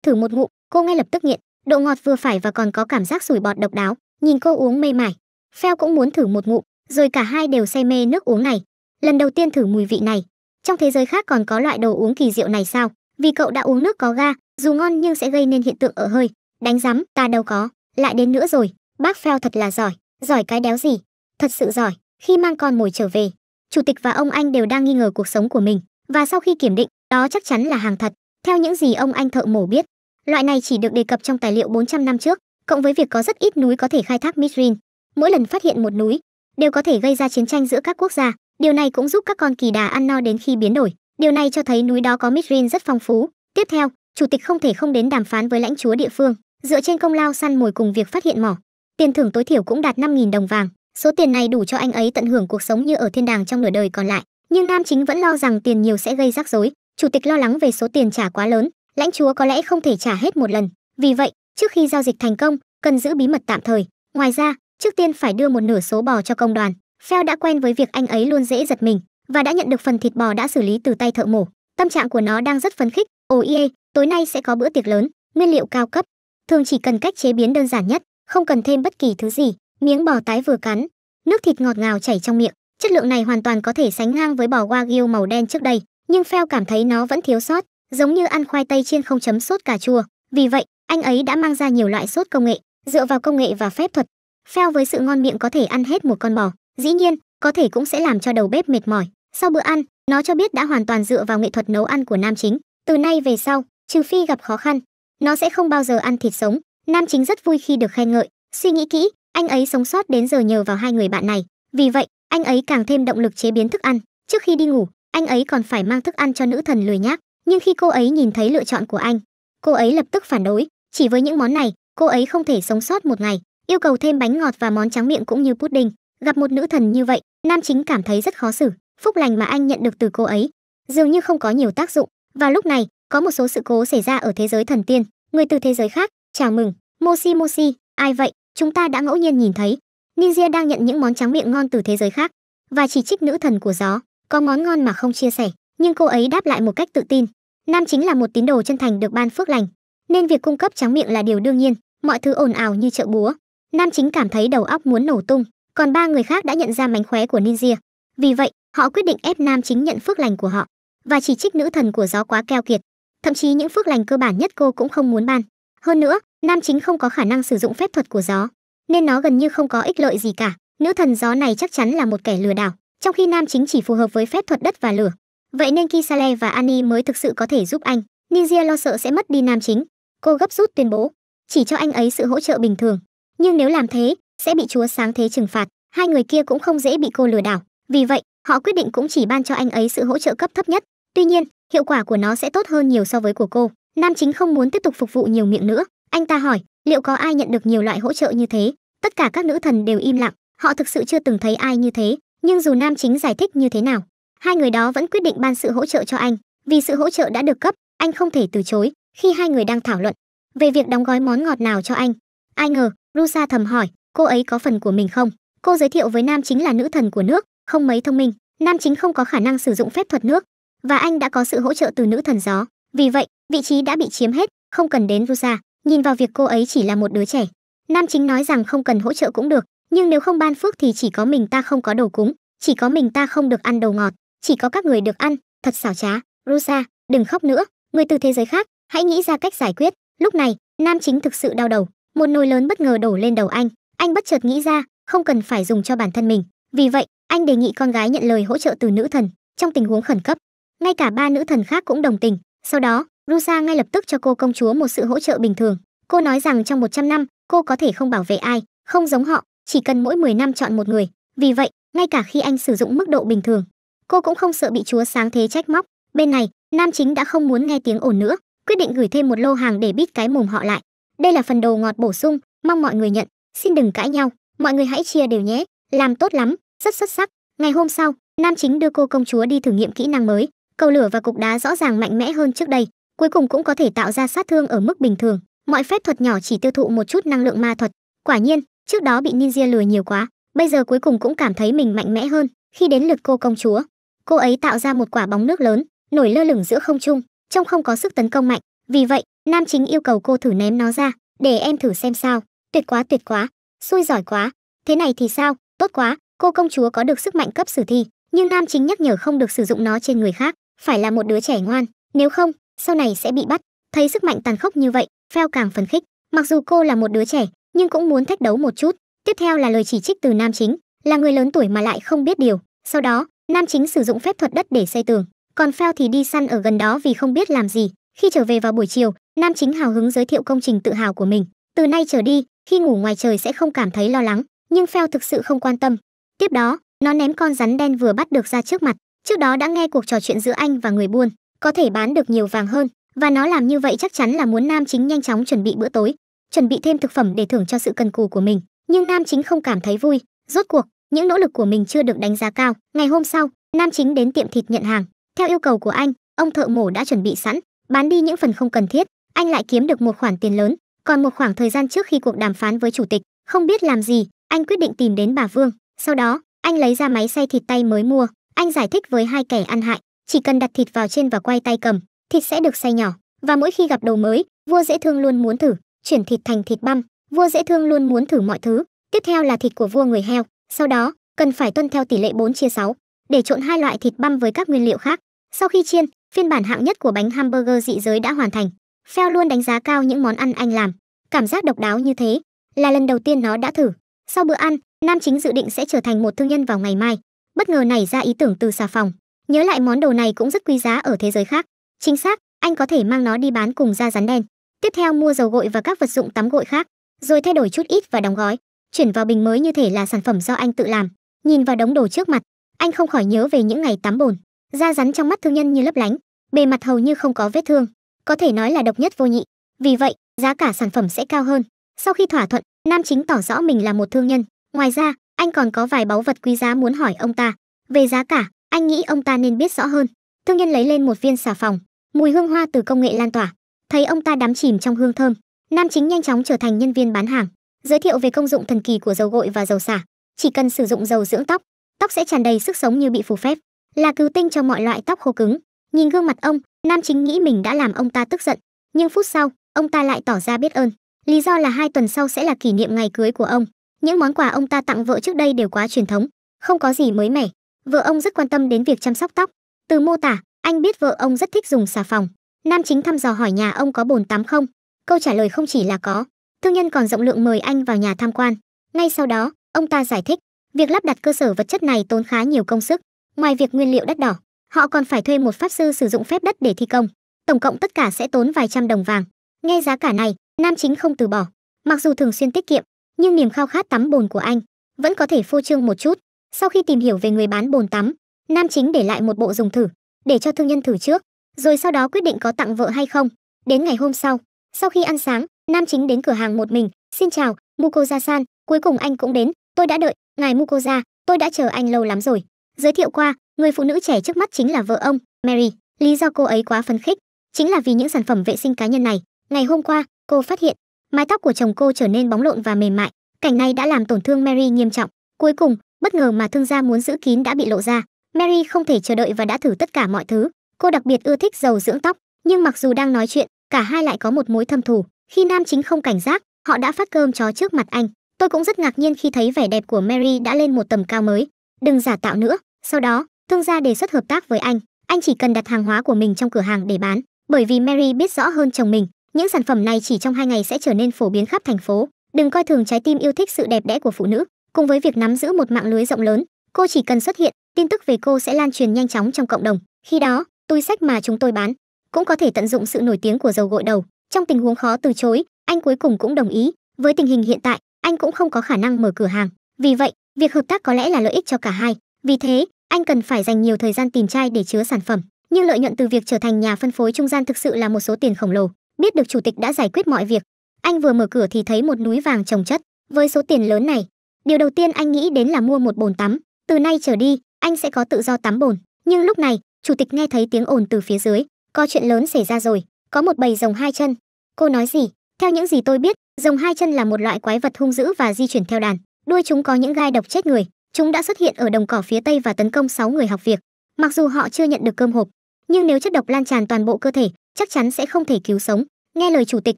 thử một ngụm cô ngay lập tức nghiện độ ngọt vừa phải và còn có cảm giác sủi bọt độc đáo nhìn cô uống mê mải pheo cũng muốn thử một ngụm rồi cả hai đều say mê nước uống này lần đầu tiên thử mùi vị này trong thế giới khác còn có loại đồ uống kỳ diệu này sao vì cậu đã uống nước có ga dù ngon nhưng sẽ gây nên hiện tượng ở hơi đánh rắm ta đâu có lại đến nữa rồi bác pheo thật là giỏi giỏi cái đéo gì thật sự giỏi khi mang con mồi trở về chủ tịch và ông anh đều đang nghi ngờ cuộc sống của mình và sau khi kiểm định đó chắc chắn là hàng thật theo những gì ông anh thợ mổ biết loại này chỉ được đề cập trong tài liệu 400 năm trước cộng với việc có rất ít núi có thể khai thác mithrin, mỗi lần phát hiện một núi đều có thể gây ra chiến tranh giữa các quốc gia điều này cũng giúp các con kỳ đà ăn no đến khi biến đổi điều này cho thấy núi đó có mithrin rất phong phú tiếp theo chủ tịch không thể không đến đàm phán với lãnh chúa địa phương dựa trên công lao săn mồi cùng việc phát hiện mỏ tiền thưởng tối thiểu cũng đạt 5.000 đồng vàng Số tiền này đủ cho anh ấy tận hưởng cuộc sống như ở thiên đàng trong nửa đời còn lại. Nhưng nam chính vẫn lo rằng tiền nhiều sẽ gây rắc rối. Chủ tịch lo lắng về số tiền trả quá lớn, lãnh chúa có lẽ không thể trả hết một lần. Vì vậy, trước khi giao dịch thành công, cần giữ bí mật tạm thời. Ngoài ra, trước tiên phải đưa một nửa số bò cho công đoàn. Pheo đã quen với việc anh ấy luôn dễ giật mình và đã nhận được phần thịt bò đã xử lý từ tay thợ mổ. Tâm trạng của nó đang rất phấn khích. Ồ ie, tối nay sẽ có bữa tiệc lớn, nguyên liệu cao cấp. Thường chỉ cần cách chế biến đơn giản nhất, không cần thêm bất kỳ thứ gì. Miếng bò tái vừa cắn, nước thịt ngọt ngào chảy trong miệng, chất lượng này hoàn toàn có thể sánh ngang với bò wagyu màu đen trước đây, nhưng Phèo cảm thấy nó vẫn thiếu sót, giống như ăn khoai tây chiên không chấm sốt cà chua. Vì vậy, anh ấy đã mang ra nhiều loại sốt công nghệ, dựa vào công nghệ và phép thuật. Phèo với sự ngon miệng có thể ăn hết một con bò. Dĩ nhiên, có thể cũng sẽ làm cho đầu bếp mệt mỏi. Sau bữa ăn, nó cho biết đã hoàn toàn dựa vào nghệ thuật nấu ăn của nam chính. Từ nay về sau, trừ phi gặp khó khăn, nó sẽ không bao giờ ăn thịt sống. Nam chính rất vui khi được khen ngợi. Suy nghĩ kỹ, anh ấy sống sót đến giờ nhờ vào hai người bạn này. Vì vậy, anh ấy càng thêm động lực chế biến thức ăn. Trước khi đi ngủ, anh ấy còn phải mang thức ăn cho nữ thần lười nhác. Nhưng khi cô ấy nhìn thấy lựa chọn của anh, cô ấy lập tức phản đối. Chỉ với những món này, cô ấy không thể sống sót một ngày. Yêu cầu thêm bánh ngọt và món trắng miệng cũng như pudding. Gặp một nữ thần như vậy, nam chính cảm thấy rất khó xử. Phúc lành mà anh nhận được từ cô ấy dường như không có nhiều tác dụng. Và lúc này, có một số sự cố xảy ra ở thế giới thần tiên. Người từ thế giới khác, chào mừng, Moshi Moshi, ai vậy? chúng ta đã ngẫu nhiên nhìn thấy ninja đang nhận những món tráng miệng ngon từ thế giới khác và chỉ trích nữ thần của gió có món ngon mà không chia sẻ nhưng cô ấy đáp lại một cách tự tin nam chính là một tín đồ chân thành được ban phước lành nên việc cung cấp tráng miệng là điều đương nhiên mọi thứ ồn ào như chợ búa nam chính cảm thấy đầu óc muốn nổ tung còn ba người khác đã nhận ra mánh khóe của ninja vì vậy họ quyết định ép nam chính nhận phước lành của họ và chỉ trích nữ thần của gió quá keo kiệt thậm chí những phước lành cơ bản nhất cô cũng không muốn ban hơn nữa, nam chính không có khả năng sử dụng phép thuật của gió, nên nó gần như không có ích lợi gì cả. Nữ thần gió này chắc chắn là một kẻ lừa đảo, trong khi nam chính chỉ phù hợp với phép thuật đất và lửa. Vậy nên Kisale và Annie mới thực sự có thể giúp anh. Nizia lo sợ sẽ mất đi nam chính. Cô gấp rút tuyên bố, chỉ cho anh ấy sự hỗ trợ bình thường. Nhưng nếu làm thế, sẽ bị chúa sáng thế trừng phạt. Hai người kia cũng không dễ bị cô lừa đảo. Vì vậy, họ quyết định cũng chỉ ban cho anh ấy sự hỗ trợ cấp thấp nhất. Tuy nhiên, hiệu quả của nó sẽ tốt hơn nhiều so với của cô. Nam chính không muốn tiếp tục phục vụ nhiều miệng nữa, anh ta hỏi, liệu có ai nhận được nhiều loại hỗ trợ như thế? Tất cả các nữ thần đều im lặng, họ thực sự chưa từng thấy ai như thế, nhưng dù Nam chính giải thích như thế nào, hai người đó vẫn quyết định ban sự hỗ trợ cho anh, vì sự hỗ trợ đã được cấp, anh không thể từ chối. Khi hai người đang thảo luận về việc đóng gói món ngọt nào cho anh, ai ngờ, Rusa thầm hỏi, cô ấy có phần của mình không? Cô giới thiệu với Nam chính là nữ thần của nước, không mấy thông minh, Nam chính không có khả năng sử dụng phép thuật nước, và anh đã có sự hỗ trợ từ nữ thần gió. Vì vậy, vị trí đã bị chiếm hết không cần đến rusa nhìn vào việc cô ấy chỉ là một đứa trẻ nam chính nói rằng không cần hỗ trợ cũng được nhưng nếu không ban phước thì chỉ có mình ta không có đồ cúng chỉ có mình ta không được ăn đầu ngọt chỉ có các người được ăn thật xảo trá rusa đừng khóc nữa người từ thế giới khác hãy nghĩ ra cách giải quyết lúc này nam chính thực sự đau đầu một nồi lớn bất ngờ đổ lên đầu anh anh bất chợt nghĩ ra không cần phải dùng cho bản thân mình vì vậy anh đề nghị con gái nhận lời hỗ trợ từ nữ thần trong tình huống khẩn cấp ngay cả ba nữ thần khác cũng đồng tình sau đó Rusa ngay lập tức cho cô công chúa một sự hỗ trợ bình thường. Cô nói rằng trong 100 năm, cô có thể không bảo vệ ai, không giống họ, chỉ cần mỗi 10 năm chọn một người. Vì vậy, ngay cả khi anh sử dụng mức độ bình thường, cô cũng không sợ bị chúa sáng thế trách móc. Bên này, nam chính đã không muốn nghe tiếng ồn nữa, quyết định gửi thêm một lô hàng để bít cái mồm họ lại. Đây là phần đồ ngọt bổ sung, mong mọi người nhận, xin đừng cãi nhau, mọi người hãy chia đều nhé, làm tốt lắm, rất xuất sắc. Ngày hôm sau, nam chính đưa cô công chúa đi thử nghiệm kỹ năng mới, cầu lửa và cục đá rõ ràng mạnh mẽ hơn trước đây cuối cùng cũng có thể tạo ra sát thương ở mức bình thường mọi phép thuật nhỏ chỉ tiêu thụ một chút năng lượng ma thuật quả nhiên trước đó bị ninja lừa nhiều quá bây giờ cuối cùng cũng cảm thấy mình mạnh mẽ hơn khi đến lượt cô công chúa cô ấy tạo ra một quả bóng nước lớn nổi lơ lửng giữa không trung trông không có sức tấn công mạnh vì vậy nam chính yêu cầu cô thử ném nó ra để em thử xem sao tuyệt quá tuyệt quá xui giỏi quá thế này thì sao tốt quá cô công chúa có được sức mạnh cấp sử thi nhưng nam chính nhắc nhở không được sử dụng nó trên người khác phải là một đứa trẻ ngoan nếu không sau này sẽ bị bắt thấy sức mạnh tàn khốc như vậy phèo càng phấn khích mặc dù cô là một đứa trẻ nhưng cũng muốn thách đấu một chút tiếp theo là lời chỉ trích từ nam chính là người lớn tuổi mà lại không biết điều sau đó nam chính sử dụng phép thuật đất để xây tường còn phèo thì đi săn ở gần đó vì không biết làm gì khi trở về vào buổi chiều nam chính hào hứng giới thiệu công trình tự hào của mình từ nay trở đi khi ngủ ngoài trời sẽ không cảm thấy lo lắng nhưng phèo thực sự không quan tâm tiếp đó nó ném con rắn đen vừa bắt được ra trước mặt trước đó đã nghe cuộc trò chuyện giữa anh và người buôn có thể bán được nhiều vàng hơn và nó làm như vậy chắc chắn là muốn nam chính nhanh chóng chuẩn bị bữa tối chuẩn bị thêm thực phẩm để thưởng cho sự cần cù của mình nhưng nam chính không cảm thấy vui rốt cuộc những nỗ lực của mình chưa được đánh giá cao ngày hôm sau nam chính đến tiệm thịt nhận hàng theo yêu cầu của anh ông thợ mổ đã chuẩn bị sẵn bán đi những phần không cần thiết anh lại kiếm được một khoản tiền lớn còn một khoảng thời gian trước khi cuộc đàm phán với chủ tịch không biết làm gì anh quyết định tìm đến bà vương sau đó anh lấy ra máy xay thịt tay mới mua anh giải thích với hai kẻ ăn hại chỉ cần đặt thịt vào trên và quay tay cầm thịt sẽ được xay nhỏ và mỗi khi gặp đồ mới vua dễ thương luôn muốn thử chuyển thịt thành thịt băm vua dễ thương luôn muốn thử mọi thứ tiếp theo là thịt của vua người heo sau đó cần phải tuân theo tỷ lệ 4 chia 6 để trộn hai loại thịt băm với các nguyên liệu khác sau khi chiên phiên bản hạng nhất của bánh hamburger dị giới đã hoàn thành pheo luôn đánh giá cao những món ăn anh làm cảm giác độc đáo như thế là lần đầu tiên nó đã thử sau bữa ăn nam chính dự định sẽ trở thành một thương nhân vào ngày mai bất ngờ nảy ra ý tưởng từ xà phòng Nhớ lại món đồ này cũng rất quý giá ở thế giới khác. Chính xác, anh có thể mang nó đi bán cùng da rắn đen. Tiếp theo mua dầu gội và các vật dụng tắm gội khác, rồi thay đổi chút ít và đóng gói, chuyển vào bình mới như thể là sản phẩm do anh tự làm. Nhìn vào đống đồ trước mặt, anh không khỏi nhớ về những ngày tắm bồn. Da rắn trong mắt thương nhân như lấp lánh, bề mặt hầu như không có vết thương, có thể nói là độc nhất vô nhị. Vì vậy, giá cả sản phẩm sẽ cao hơn. Sau khi thỏa thuận, nam chính tỏ rõ mình là một thương nhân. Ngoài ra, anh còn có vài báu vật quý giá muốn hỏi ông ta. Về giá cả, anh nghĩ ông ta nên biết rõ hơn thương nhân lấy lên một viên xà phòng mùi hương hoa từ công nghệ lan tỏa thấy ông ta đắm chìm trong hương thơm nam chính nhanh chóng trở thành nhân viên bán hàng giới thiệu về công dụng thần kỳ của dầu gội và dầu xả chỉ cần sử dụng dầu dưỡng tóc tóc sẽ tràn đầy sức sống như bị phù phép là cứu tinh cho mọi loại tóc khô cứng nhìn gương mặt ông nam chính nghĩ mình đã làm ông ta tức giận nhưng phút sau ông ta lại tỏ ra biết ơn lý do là hai tuần sau sẽ là kỷ niệm ngày cưới của ông những món quà ông ta tặng vợ trước đây đều quá truyền thống không có gì mới mẻ Vợ ông rất quan tâm đến việc chăm sóc tóc. Từ mô tả, anh biết vợ ông rất thích dùng xà phòng. Nam chính thăm dò hỏi nhà ông có bồn tắm không? Câu trả lời không chỉ là có. Thương nhân còn rộng lượng mời anh vào nhà tham quan. Ngay sau đó, ông ta giải thích, việc lắp đặt cơ sở vật chất này tốn khá nhiều công sức. Ngoài việc nguyên liệu đất đỏ, họ còn phải thuê một pháp sư sử dụng phép đất để thi công. Tổng cộng tất cả sẽ tốn vài trăm đồng vàng. Nghe giá cả này, nam chính không từ bỏ. Mặc dù thường xuyên tiết kiệm, nhưng niềm khao khát tắm bồn của anh vẫn có thể phô trương một chút. Sau khi tìm hiểu về người bán bồn tắm, nam chính để lại một bộ dùng thử, để cho thương nhân thử trước, rồi sau đó quyết định có tặng vợ hay không. Đến ngày hôm sau, sau khi ăn sáng, nam chính đến cửa hàng một mình, "Xin chào, Mukoja-san, cuối cùng anh cũng đến, tôi đã đợi, ngài Mukoja, tôi đã chờ anh lâu lắm rồi." Giới thiệu qua, người phụ nữ trẻ trước mắt chính là vợ ông, Mary. Lý do cô ấy quá phấn khích chính là vì những sản phẩm vệ sinh cá nhân này. Ngày hôm qua, cô phát hiện mái tóc của chồng cô trở nên bóng lộn và mềm mại. Cảnh này đã làm tổn thương Mary nghiêm trọng. Cuối cùng, bất ngờ mà thương gia muốn giữ kín đã bị lộ ra mary không thể chờ đợi và đã thử tất cả mọi thứ cô đặc biệt ưa thích dầu dưỡng tóc nhưng mặc dù đang nói chuyện cả hai lại có một mối thâm thù khi nam chính không cảnh giác họ đã phát cơm chó trước mặt anh tôi cũng rất ngạc nhiên khi thấy vẻ đẹp của mary đã lên một tầm cao mới đừng giả tạo nữa sau đó thương gia đề xuất hợp tác với anh anh chỉ cần đặt hàng hóa của mình trong cửa hàng để bán bởi vì mary biết rõ hơn chồng mình những sản phẩm này chỉ trong hai ngày sẽ trở nên phổ biến khắp thành phố đừng coi thường trái tim yêu thích sự đẹp đẽ của phụ nữ cùng với việc nắm giữ một mạng lưới rộng lớn cô chỉ cần xuất hiện tin tức về cô sẽ lan truyền nhanh chóng trong cộng đồng khi đó túi sách mà chúng tôi bán cũng có thể tận dụng sự nổi tiếng của dầu gội đầu trong tình huống khó từ chối anh cuối cùng cũng đồng ý với tình hình hiện tại anh cũng không có khả năng mở cửa hàng vì vậy việc hợp tác có lẽ là lợi ích cho cả hai vì thế anh cần phải dành nhiều thời gian tìm chai để chứa sản phẩm nhưng lợi nhuận từ việc trở thành nhà phân phối trung gian thực sự là một số tiền khổng lồ biết được chủ tịch đã giải quyết mọi việc anh vừa mở cửa thì thấy một núi vàng trồng chất với số tiền lớn này điều đầu tiên anh nghĩ đến là mua một bồn tắm từ nay trở đi anh sẽ có tự do tắm bồn nhưng lúc này chủ tịch nghe thấy tiếng ồn từ phía dưới có chuyện lớn xảy ra rồi có một bầy rồng hai chân cô nói gì theo những gì tôi biết rồng hai chân là một loại quái vật hung dữ và di chuyển theo đàn đuôi chúng có những gai độc chết người chúng đã xuất hiện ở đồng cỏ phía tây và tấn công 6 người học việc mặc dù họ chưa nhận được cơm hộp nhưng nếu chất độc lan tràn toàn bộ cơ thể chắc chắn sẽ không thể cứu sống nghe lời chủ tịch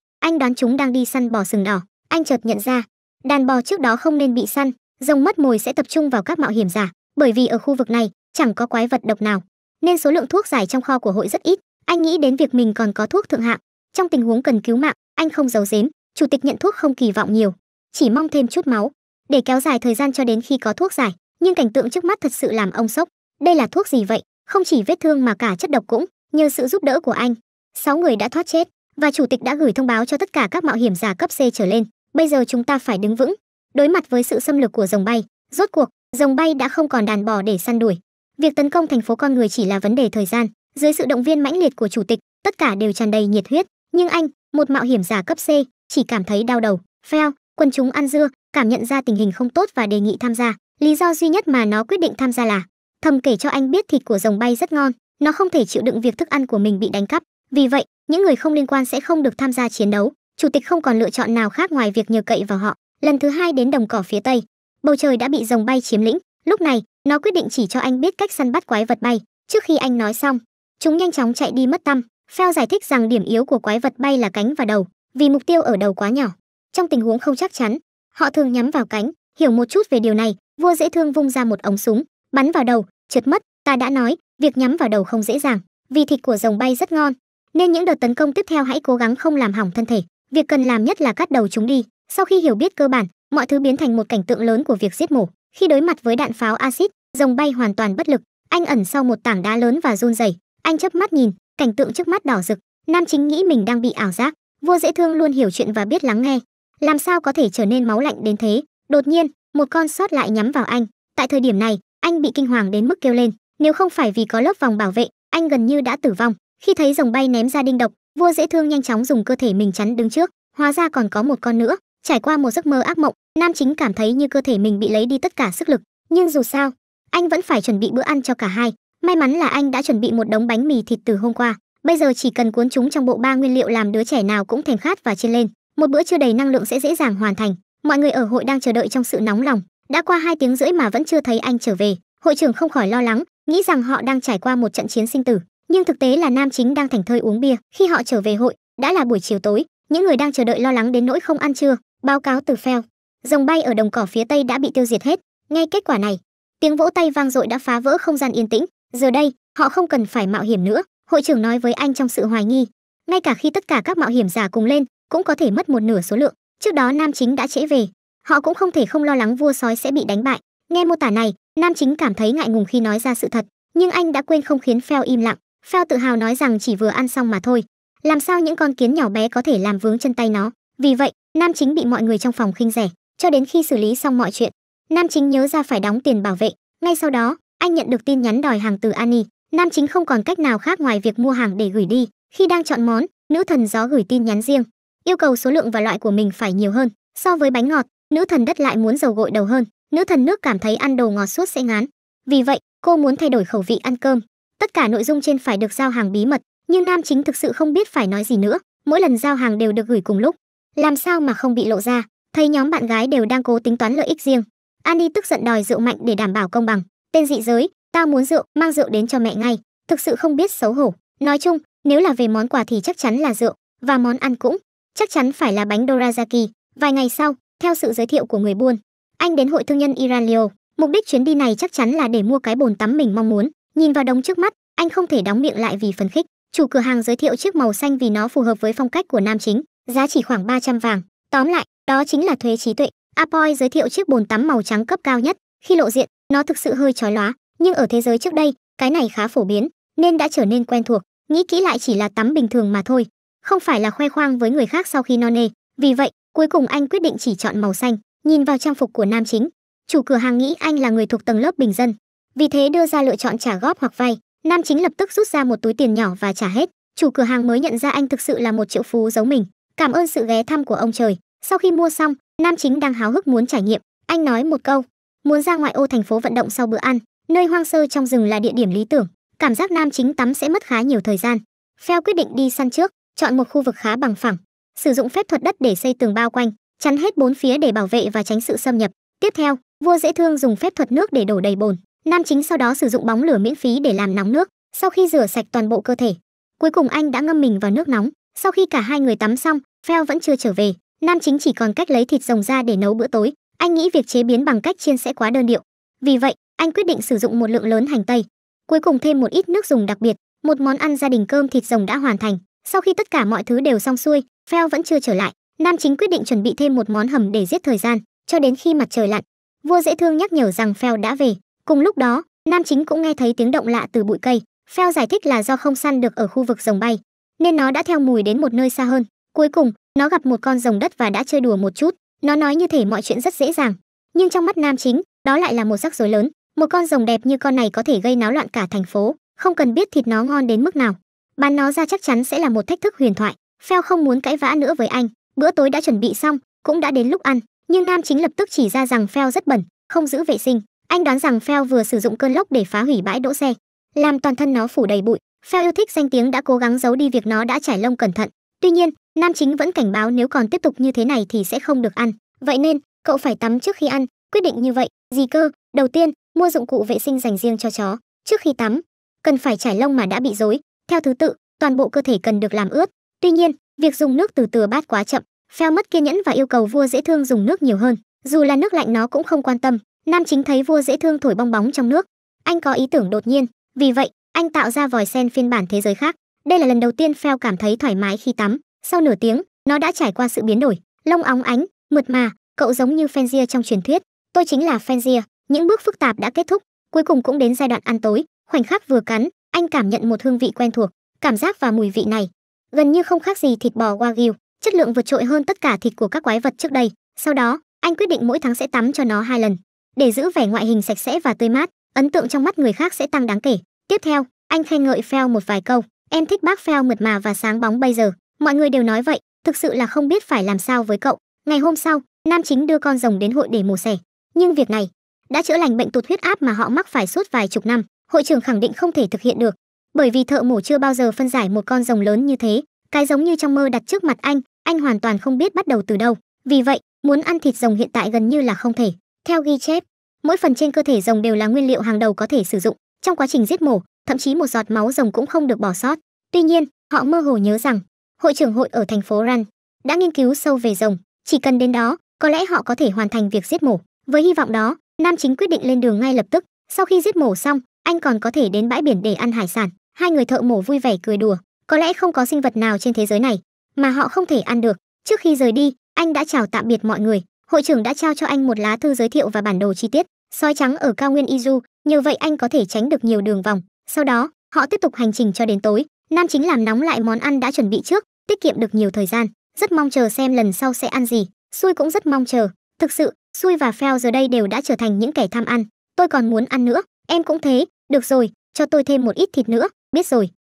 anh đoán chúng đang đi săn bò sừng đỏ anh chợt nhận ra đàn bò trước đó không nên bị săn rồng mất mồi sẽ tập trung vào các mạo hiểm giả bởi vì ở khu vực này chẳng có quái vật độc nào nên số lượng thuốc giải trong kho của hội rất ít anh nghĩ đến việc mình còn có thuốc thượng hạng trong tình huống cần cứu mạng anh không giấu giếm chủ tịch nhận thuốc không kỳ vọng nhiều chỉ mong thêm chút máu để kéo dài thời gian cho đến khi có thuốc giải nhưng cảnh tượng trước mắt thật sự làm ông sốc đây là thuốc gì vậy không chỉ vết thương mà cả chất độc cũng nhờ sự giúp đỡ của anh sáu người đã thoát chết và chủ tịch đã gửi thông báo cho tất cả các mạo hiểm giả cấp c trở lên bây giờ chúng ta phải đứng vững đối mặt với sự xâm lược của rồng bay rốt cuộc rồng bay đã không còn đàn bò để săn đuổi việc tấn công thành phố con người chỉ là vấn đề thời gian dưới sự động viên mãnh liệt của chủ tịch tất cả đều tràn đầy nhiệt huyết nhưng anh một mạo hiểm giả cấp c chỉ cảm thấy đau đầu phèo quân chúng ăn dưa cảm nhận ra tình hình không tốt và đề nghị tham gia lý do duy nhất mà nó quyết định tham gia là thầm kể cho anh biết thịt của rồng bay rất ngon nó không thể chịu đựng việc thức ăn của mình bị đánh cắp vì vậy những người không liên quan sẽ không được tham gia chiến đấu chủ tịch không còn lựa chọn nào khác ngoài việc nhờ cậy vào họ lần thứ hai đến đồng cỏ phía tây bầu trời đã bị rồng bay chiếm lĩnh lúc này nó quyết định chỉ cho anh biết cách săn bắt quái vật bay trước khi anh nói xong chúng nhanh chóng chạy đi mất tâm. phao giải thích rằng điểm yếu của quái vật bay là cánh và đầu vì mục tiêu ở đầu quá nhỏ trong tình huống không chắc chắn họ thường nhắm vào cánh hiểu một chút về điều này vua dễ thương vung ra một ống súng bắn vào đầu trượt mất ta đã nói việc nhắm vào đầu không dễ dàng vì thịt của rồng bay rất ngon nên những đợt tấn công tiếp theo hãy cố gắng không làm hỏng thân thể Việc cần làm nhất là cắt đầu chúng đi. Sau khi hiểu biết cơ bản, mọi thứ biến thành một cảnh tượng lớn của việc giết mổ. Khi đối mặt với đạn pháo axit, rồng bay hoàn toàn bất lực, anh ẩn sau một tảng đá lớn và run rẩy. Anh chớp mắt nhìn, cảnh tượng trước mắt đỏ rực. Nam chính nghĩ mình đang bị ảo giác. Vua dễ thương luôn hiểu chuyện và biết lắng nghe. Làm sao có thể trở nên máu lạnh đến thế? Đột nhiên, một con sót lại nhắm vào anh. Tại thời điểm này, anh bị kinh hoàng đến mức kêu lên. Nếu không phải vì có lớp vòng bảo vệ, anh gần như đã tử vong. Khi thấy rồng bay ném ra đinh độc, vua dễ thương nhanh chóng dùng cơ thể mình chắn đứng trước hóa ra còn có một con nữa trải qua một giấc mơ ác mộng nam chính cảm thấy như cơ thể mình bị lấy đi tất cả sức lực nhưng dù sao anh vẫn phải chuẩn bị bữa ăn cho cả hai may mắn là anh đã chuẩn bị một đống bánh mì thịt từ hôm qua bây giờ chỉ cần cuốn chúng trong bộ ba nguyên liệu làm đứa trẻ nào cũng thèm khát và trên lên một bữa chưa đầy năng lượng sẽ dễ dàng hoàn thành mọi người ở hội đang chờ đợi trong sự nóng lòng đã qua hai tiếng rưỡi mà vẫn chưa thấy anh trở về hội trưởng không khỏi lo lắng nghĩ rằng họ đang trải qua một trận chiến sinh tử nhưng thực tế là nam chính đang thành thơi uống bia khi họ trở về hội đã là buổi chiều tối những người đang chờ đợi lo lắng đến nỗi không ăn trưa báo cáo từ phèo rồng bay ở đồng cỏ phía tây đã bị tiêu diệt hết ngay kết quả này tiếng vỗ tay vang dội đã phá vỡ không gian yên tĩnh giờ đây họ không cần phải mạo hiểm nữa hội trưởng nói với anh trong sự hoài nghi ngay cả khi tất cả các mạo hiểm giả cùng lên cũng có thể mất một nửa số lượng trước đó nam chính đã trễ về họ cũng không thể không lo lắng vua sói sẽ bị đánh bại nghe mô tả này nam chính cảm thấy ngại ngùng khi nói ra sự thật nhưng anh đã quên không khiến phèo im lặng Phao tự hào nói rằng chỉ vừa ăn xong mà thôi, làm sao những con kiến nhỏ bé có thể làm vướng chân tay nó. Vì vậy, Nam Chính bị mọi người trong phòng khinh rẻ, cho đến khi xử lý xong mọi chuyện. Nam Chính nhớ ra phải đóng tiền bảo vệ, ngay sau đó, anh nhận được tin nhắn đòi hàng từ Annie. Nam Chính không còn cách nào khác ngoài việc mua hàng để gửi đi. Khi đang chọn món, nữ thần gió gửi tin nhắn riêng, yêu cầu số lượng và loại của mình phải nhiều hơn. So với bánh ngọt, nữ thần đất lại muốn dầu gội đầu hơn. Nữ thần nước cảm thấy ăn đồ ngọt suốt sẽ ngán. Vì vậy, cô muốn thay đổi khẩu vị ăn cơm tất cả nội dung trên phải được giao hàng bí mật nhưng nam chính thực sự không biết phải nói gì nữa mỗi lần giao hàng đều được gửi cùng lúc làm sao mà không bị lộ ra thấy nhóm bạn gái đều đang cố tính toán lợi ích riêng annie tức giận đòi rượu mạnh để đảm bảo công bằng tên dị giới tao muốn rượu mang rượu đến cho mẹ ngay thực sự không biết xấu hổ nói chung nếu là về món quà thì chắc chắn là rượu và món ăn cũng chắc chắn phải là bánh dorazaki. vài ngày sau theo sự giới thiệu của người buôn anh đến hội thương nhân iranlio mục đích chuyến đi này chắc chắn là để mua cái bồn tắm mình mong muốn Nhìn vào đống trước mắt, anh không thể đóng miệng lại vì phấn khích. Chủ cửa hàng giới thiệu chiếc màu xanh vì nó phù hợp với phong cách của nam chính, giá chỉ khoảng 300 vàng. Tóm lại, đó chính là thuế trí tuệ. Apoy giới thiệu chiếc bồn tắm màu trắng cấp cao nhất. Khi lộ diện, nó thực sự hơi chói lóa, nhưng ở thế giới trước đây, cái này khá phổ biến, nên đã trở nên quen thuộc. Nghĩ kỹ lại chỉ là tắm bình thường mà thôi, không phải là khoe khoang với người khác sau khi no nê. Vì vậy, cuối cùng anh quyết định chỉ chọn màu xanh. Nhìn vào trang phục của nam chính, chủ cửa hàng nghĩ anh là người thuộc tầng lớp bình dân, vì thế đưa ra lựa chọn trả góp hoặc vay nam chính lập tức rút ra một túi tiền nhỏ và trả hết chủ cửa hàng mới nhận ra anh thực sự là một triệu phú giấu mình cảm ơn sự ghé thăm của ông trời sau khi mua xong nam chính đang háo hức muốn trải nghiệm anh nói một câu muốn ra ngoại ô thành phố vận động sau bữa ăn nơi hoang sơ trong rừng là địa điểm lý tưởng cảm giác nam chính tắm sẽ mất khá nhiều thời gian pheo quyết định đi săn trước chọn một khu vực khá bằng phẳng sử dụng phép thuật đất để xây tường bao quanh chắn hết bốn phía để bảo vệ và tránh sự xâm nhập tiếp theo vua dễ thương dùng phép thuật nước để đổ đầy bồn Nam chính sau đó sử dụng bóng lửa miễn phí để làm nóng nước, sau khi rửa sạch toàn bộ cơ thể. Cuối cùng anh đã ngâm mình vào nước nóng, sau khi cả hai người tắm xong, Phèo vẫn chưa trở về, Nam chính chỉ còn cách lấy thịt rồng ra để nấu bữa tối, anh nghĩ việc chế biến bằng cách chiên sẽ quá đơn điệu. Vì vậy, anh quyết định sử dụng một lượng lớn hành tây, cuối cùng thêm một ít nước dùng đặc biệt, một món ăn gia đình cơm thịt rồng đã hoàn thành. Sau khi tất cả mọi thứ đều xong xuôi, Phèo vẫn chưa trở lại, Nam chính quyết định chuẩn bị thêm một món hầm để giết thời gian, cho đến khi mặt trời lặn. Vua dễ thương nhắc nhở rằng Phèo đã về, Cùng lúc đó, Nam Chính cũng nghe thấy tiếng động lạ từ bụi cây. Phèo giải thích là do không săn được ở khu vực rồng bay, nên nó đã theo mùi đến một nơi xa hơn. Cuối cùng, nó gặp một con rồng đất và đã chơi đùa một chút. Nó nói như thể mọi chuyện rất dễ dàng, nhưng trong mắt Nam Chính, đó lại là một rắc rối lớn. Một con rồng đẹp như con này có thể gây náo loạn cả thành phố, không cần biết thịt nó ngon đến mức nào. Bán nó ra chắc chắn sẽ là một thách thức huyền thoại. Phèo không muốn cãi vã nữa với anh. Bữa tối đã chuẩn bị xong, cũng đã đến lúc ăn, nhưng Nam Chính lập tức chỉ ra rằng Phèo rất bẩn, không giữ vệ sinh. Anh đoán rằng Phèo vừa sử dụng cơn lốc để phá hủy bãi đỗ xe, làm toàn thân nó phủ đầy bụi. Phèo yêu thích danh tiếng đã cố gắng giấu đi việc nó đã trải lông cẩn thận. Tuy nhiên, nam chính vẫn cảnh báo nếu còn tiếp tục như thế này thì sẽ không được ăn. Vậy nên, cậu phải tắm trước khi ăn. Quyết định như vậy, gì cơ? Đầu tiên, mua dụng cụ vệ sinh dành riêng cho chó. Trước khi tắm, cần phải trải lông mà đã bị rối. Theo thứ tự, toàn bộ cơ thể cần được làm ướt. Tuy nhiên, việc dùng nước từ từ bát quá chậm. Phèo mất kiên nhẫn và yêu cầu vua dễ thương dùng nước nhiều hơn. Dù là nước lạnh nó cũng không quan tâm, nam chính thấy vua dễ thương thổi bong bóng trong nước anh có ý tưởng đột nhiên vì vậy anh tạo ra vòi sen phiên bản thế giới khác đây là lần đầu tiên phèo cảm thấy thoải mái khi tắm sau nửa tiếng nó đã trải qua sự biến đổi lông óng ánh mượt mà cậu giống như Fenrir trong truyền thuyết tôi chính là Fenrir. những bước phức tạp đã kết thúc cuối cùng cũng đến giai đoạn ăn tối khoảnh khắc vừa cắn anh cảm nhận một hương vị quen thuộc cảm giác và mùi vị này gần như không khác gì thịt bò wagyu chất lượng vượt trội hơn tất cả thịt của các quái vật trước đây sau đó anh quyết định mỗi tháng sẽ tắm cho nó hai lần để giữ vẻ ngoại hình sạch sẽ và tươi mát, ấn tượng trong mắt người khác sẽ tăng đáng kể. Tiếp theo, anh khen ngợi Phèo một vài câu. Em thích bác Phèo mượt mà và sáng bóng bây giờ. Mọi người đều nói vậy, thực sự là không biết phải làm sao với cậu. Ngày hôm sau, nam chính đưa con rồng đến hội để mổ xẻ. Nhưng việc này đã chữa lành bệnh tụt huyết áp mà họ mắc phải suốt vài chục năm, hội trưởng khẳng định không thể thực hiện được, bởi vì thợ mổ chưa bao giờ phân giải một con rồng lớn như thế, cái giống như trong mơ đặt trước mặt anh, anh hoàn toàn không biết bắt đầu từ đâu. Vì vậy, muốn ăn thịt rồng hiện tại gần như là không thể. Theo ghi chép, mỗi phần trên cơ thể rồng đều là nguyên liệu hàng đầu có thể sử dụng trong quá trình giết mổ, thậm chí một giọt máu rồng cũng không được bỏ sót. Tuy nhiên, họ mơ hồ nhớ rằng hội trưởng hội ở thành phố Ran đã nghiên cứu sâu về rồng, chỉ cần đến đó, có lẽ họ có thể hoàn thành việc giết mổ. Với hy vọng đó, Nam Chính quyết định lên đường ngay lập tức. Sau khi giết mổ xong, anh còn có thể đến bãi biển để ăn hải sản. Hai người thợ mổ vui vẻ cười đùa. Có lẽ không có sinh vật nào trên thế giới này mà họ không thể ăn được. Trước khi rời đi, anh đã chào tạm biệt mọi người hội trưởng đã trao cho anh một lá thư giới thiệu và bản đồ chi tiết soi trắng ở cao nguyên izu nhờ vậy anh có thể tránh được nhiều đường vòng sau đó họ tiếp tục hành trình cho đến tối nam chính làm nóng lại món ăn đã chuẩn bị trước tiết kiệm được nhiều thời gian rất mong chờ xem lần sau sẽ ăn gì xui cũng rất mong chờ thực sự xui và phèo giờ đây đều đã trở thành những kẻ tham ăn tôi còn muốn ăn nữa em cũng thế được rồi cho tôi thêm một ít thịt nữa biết rồi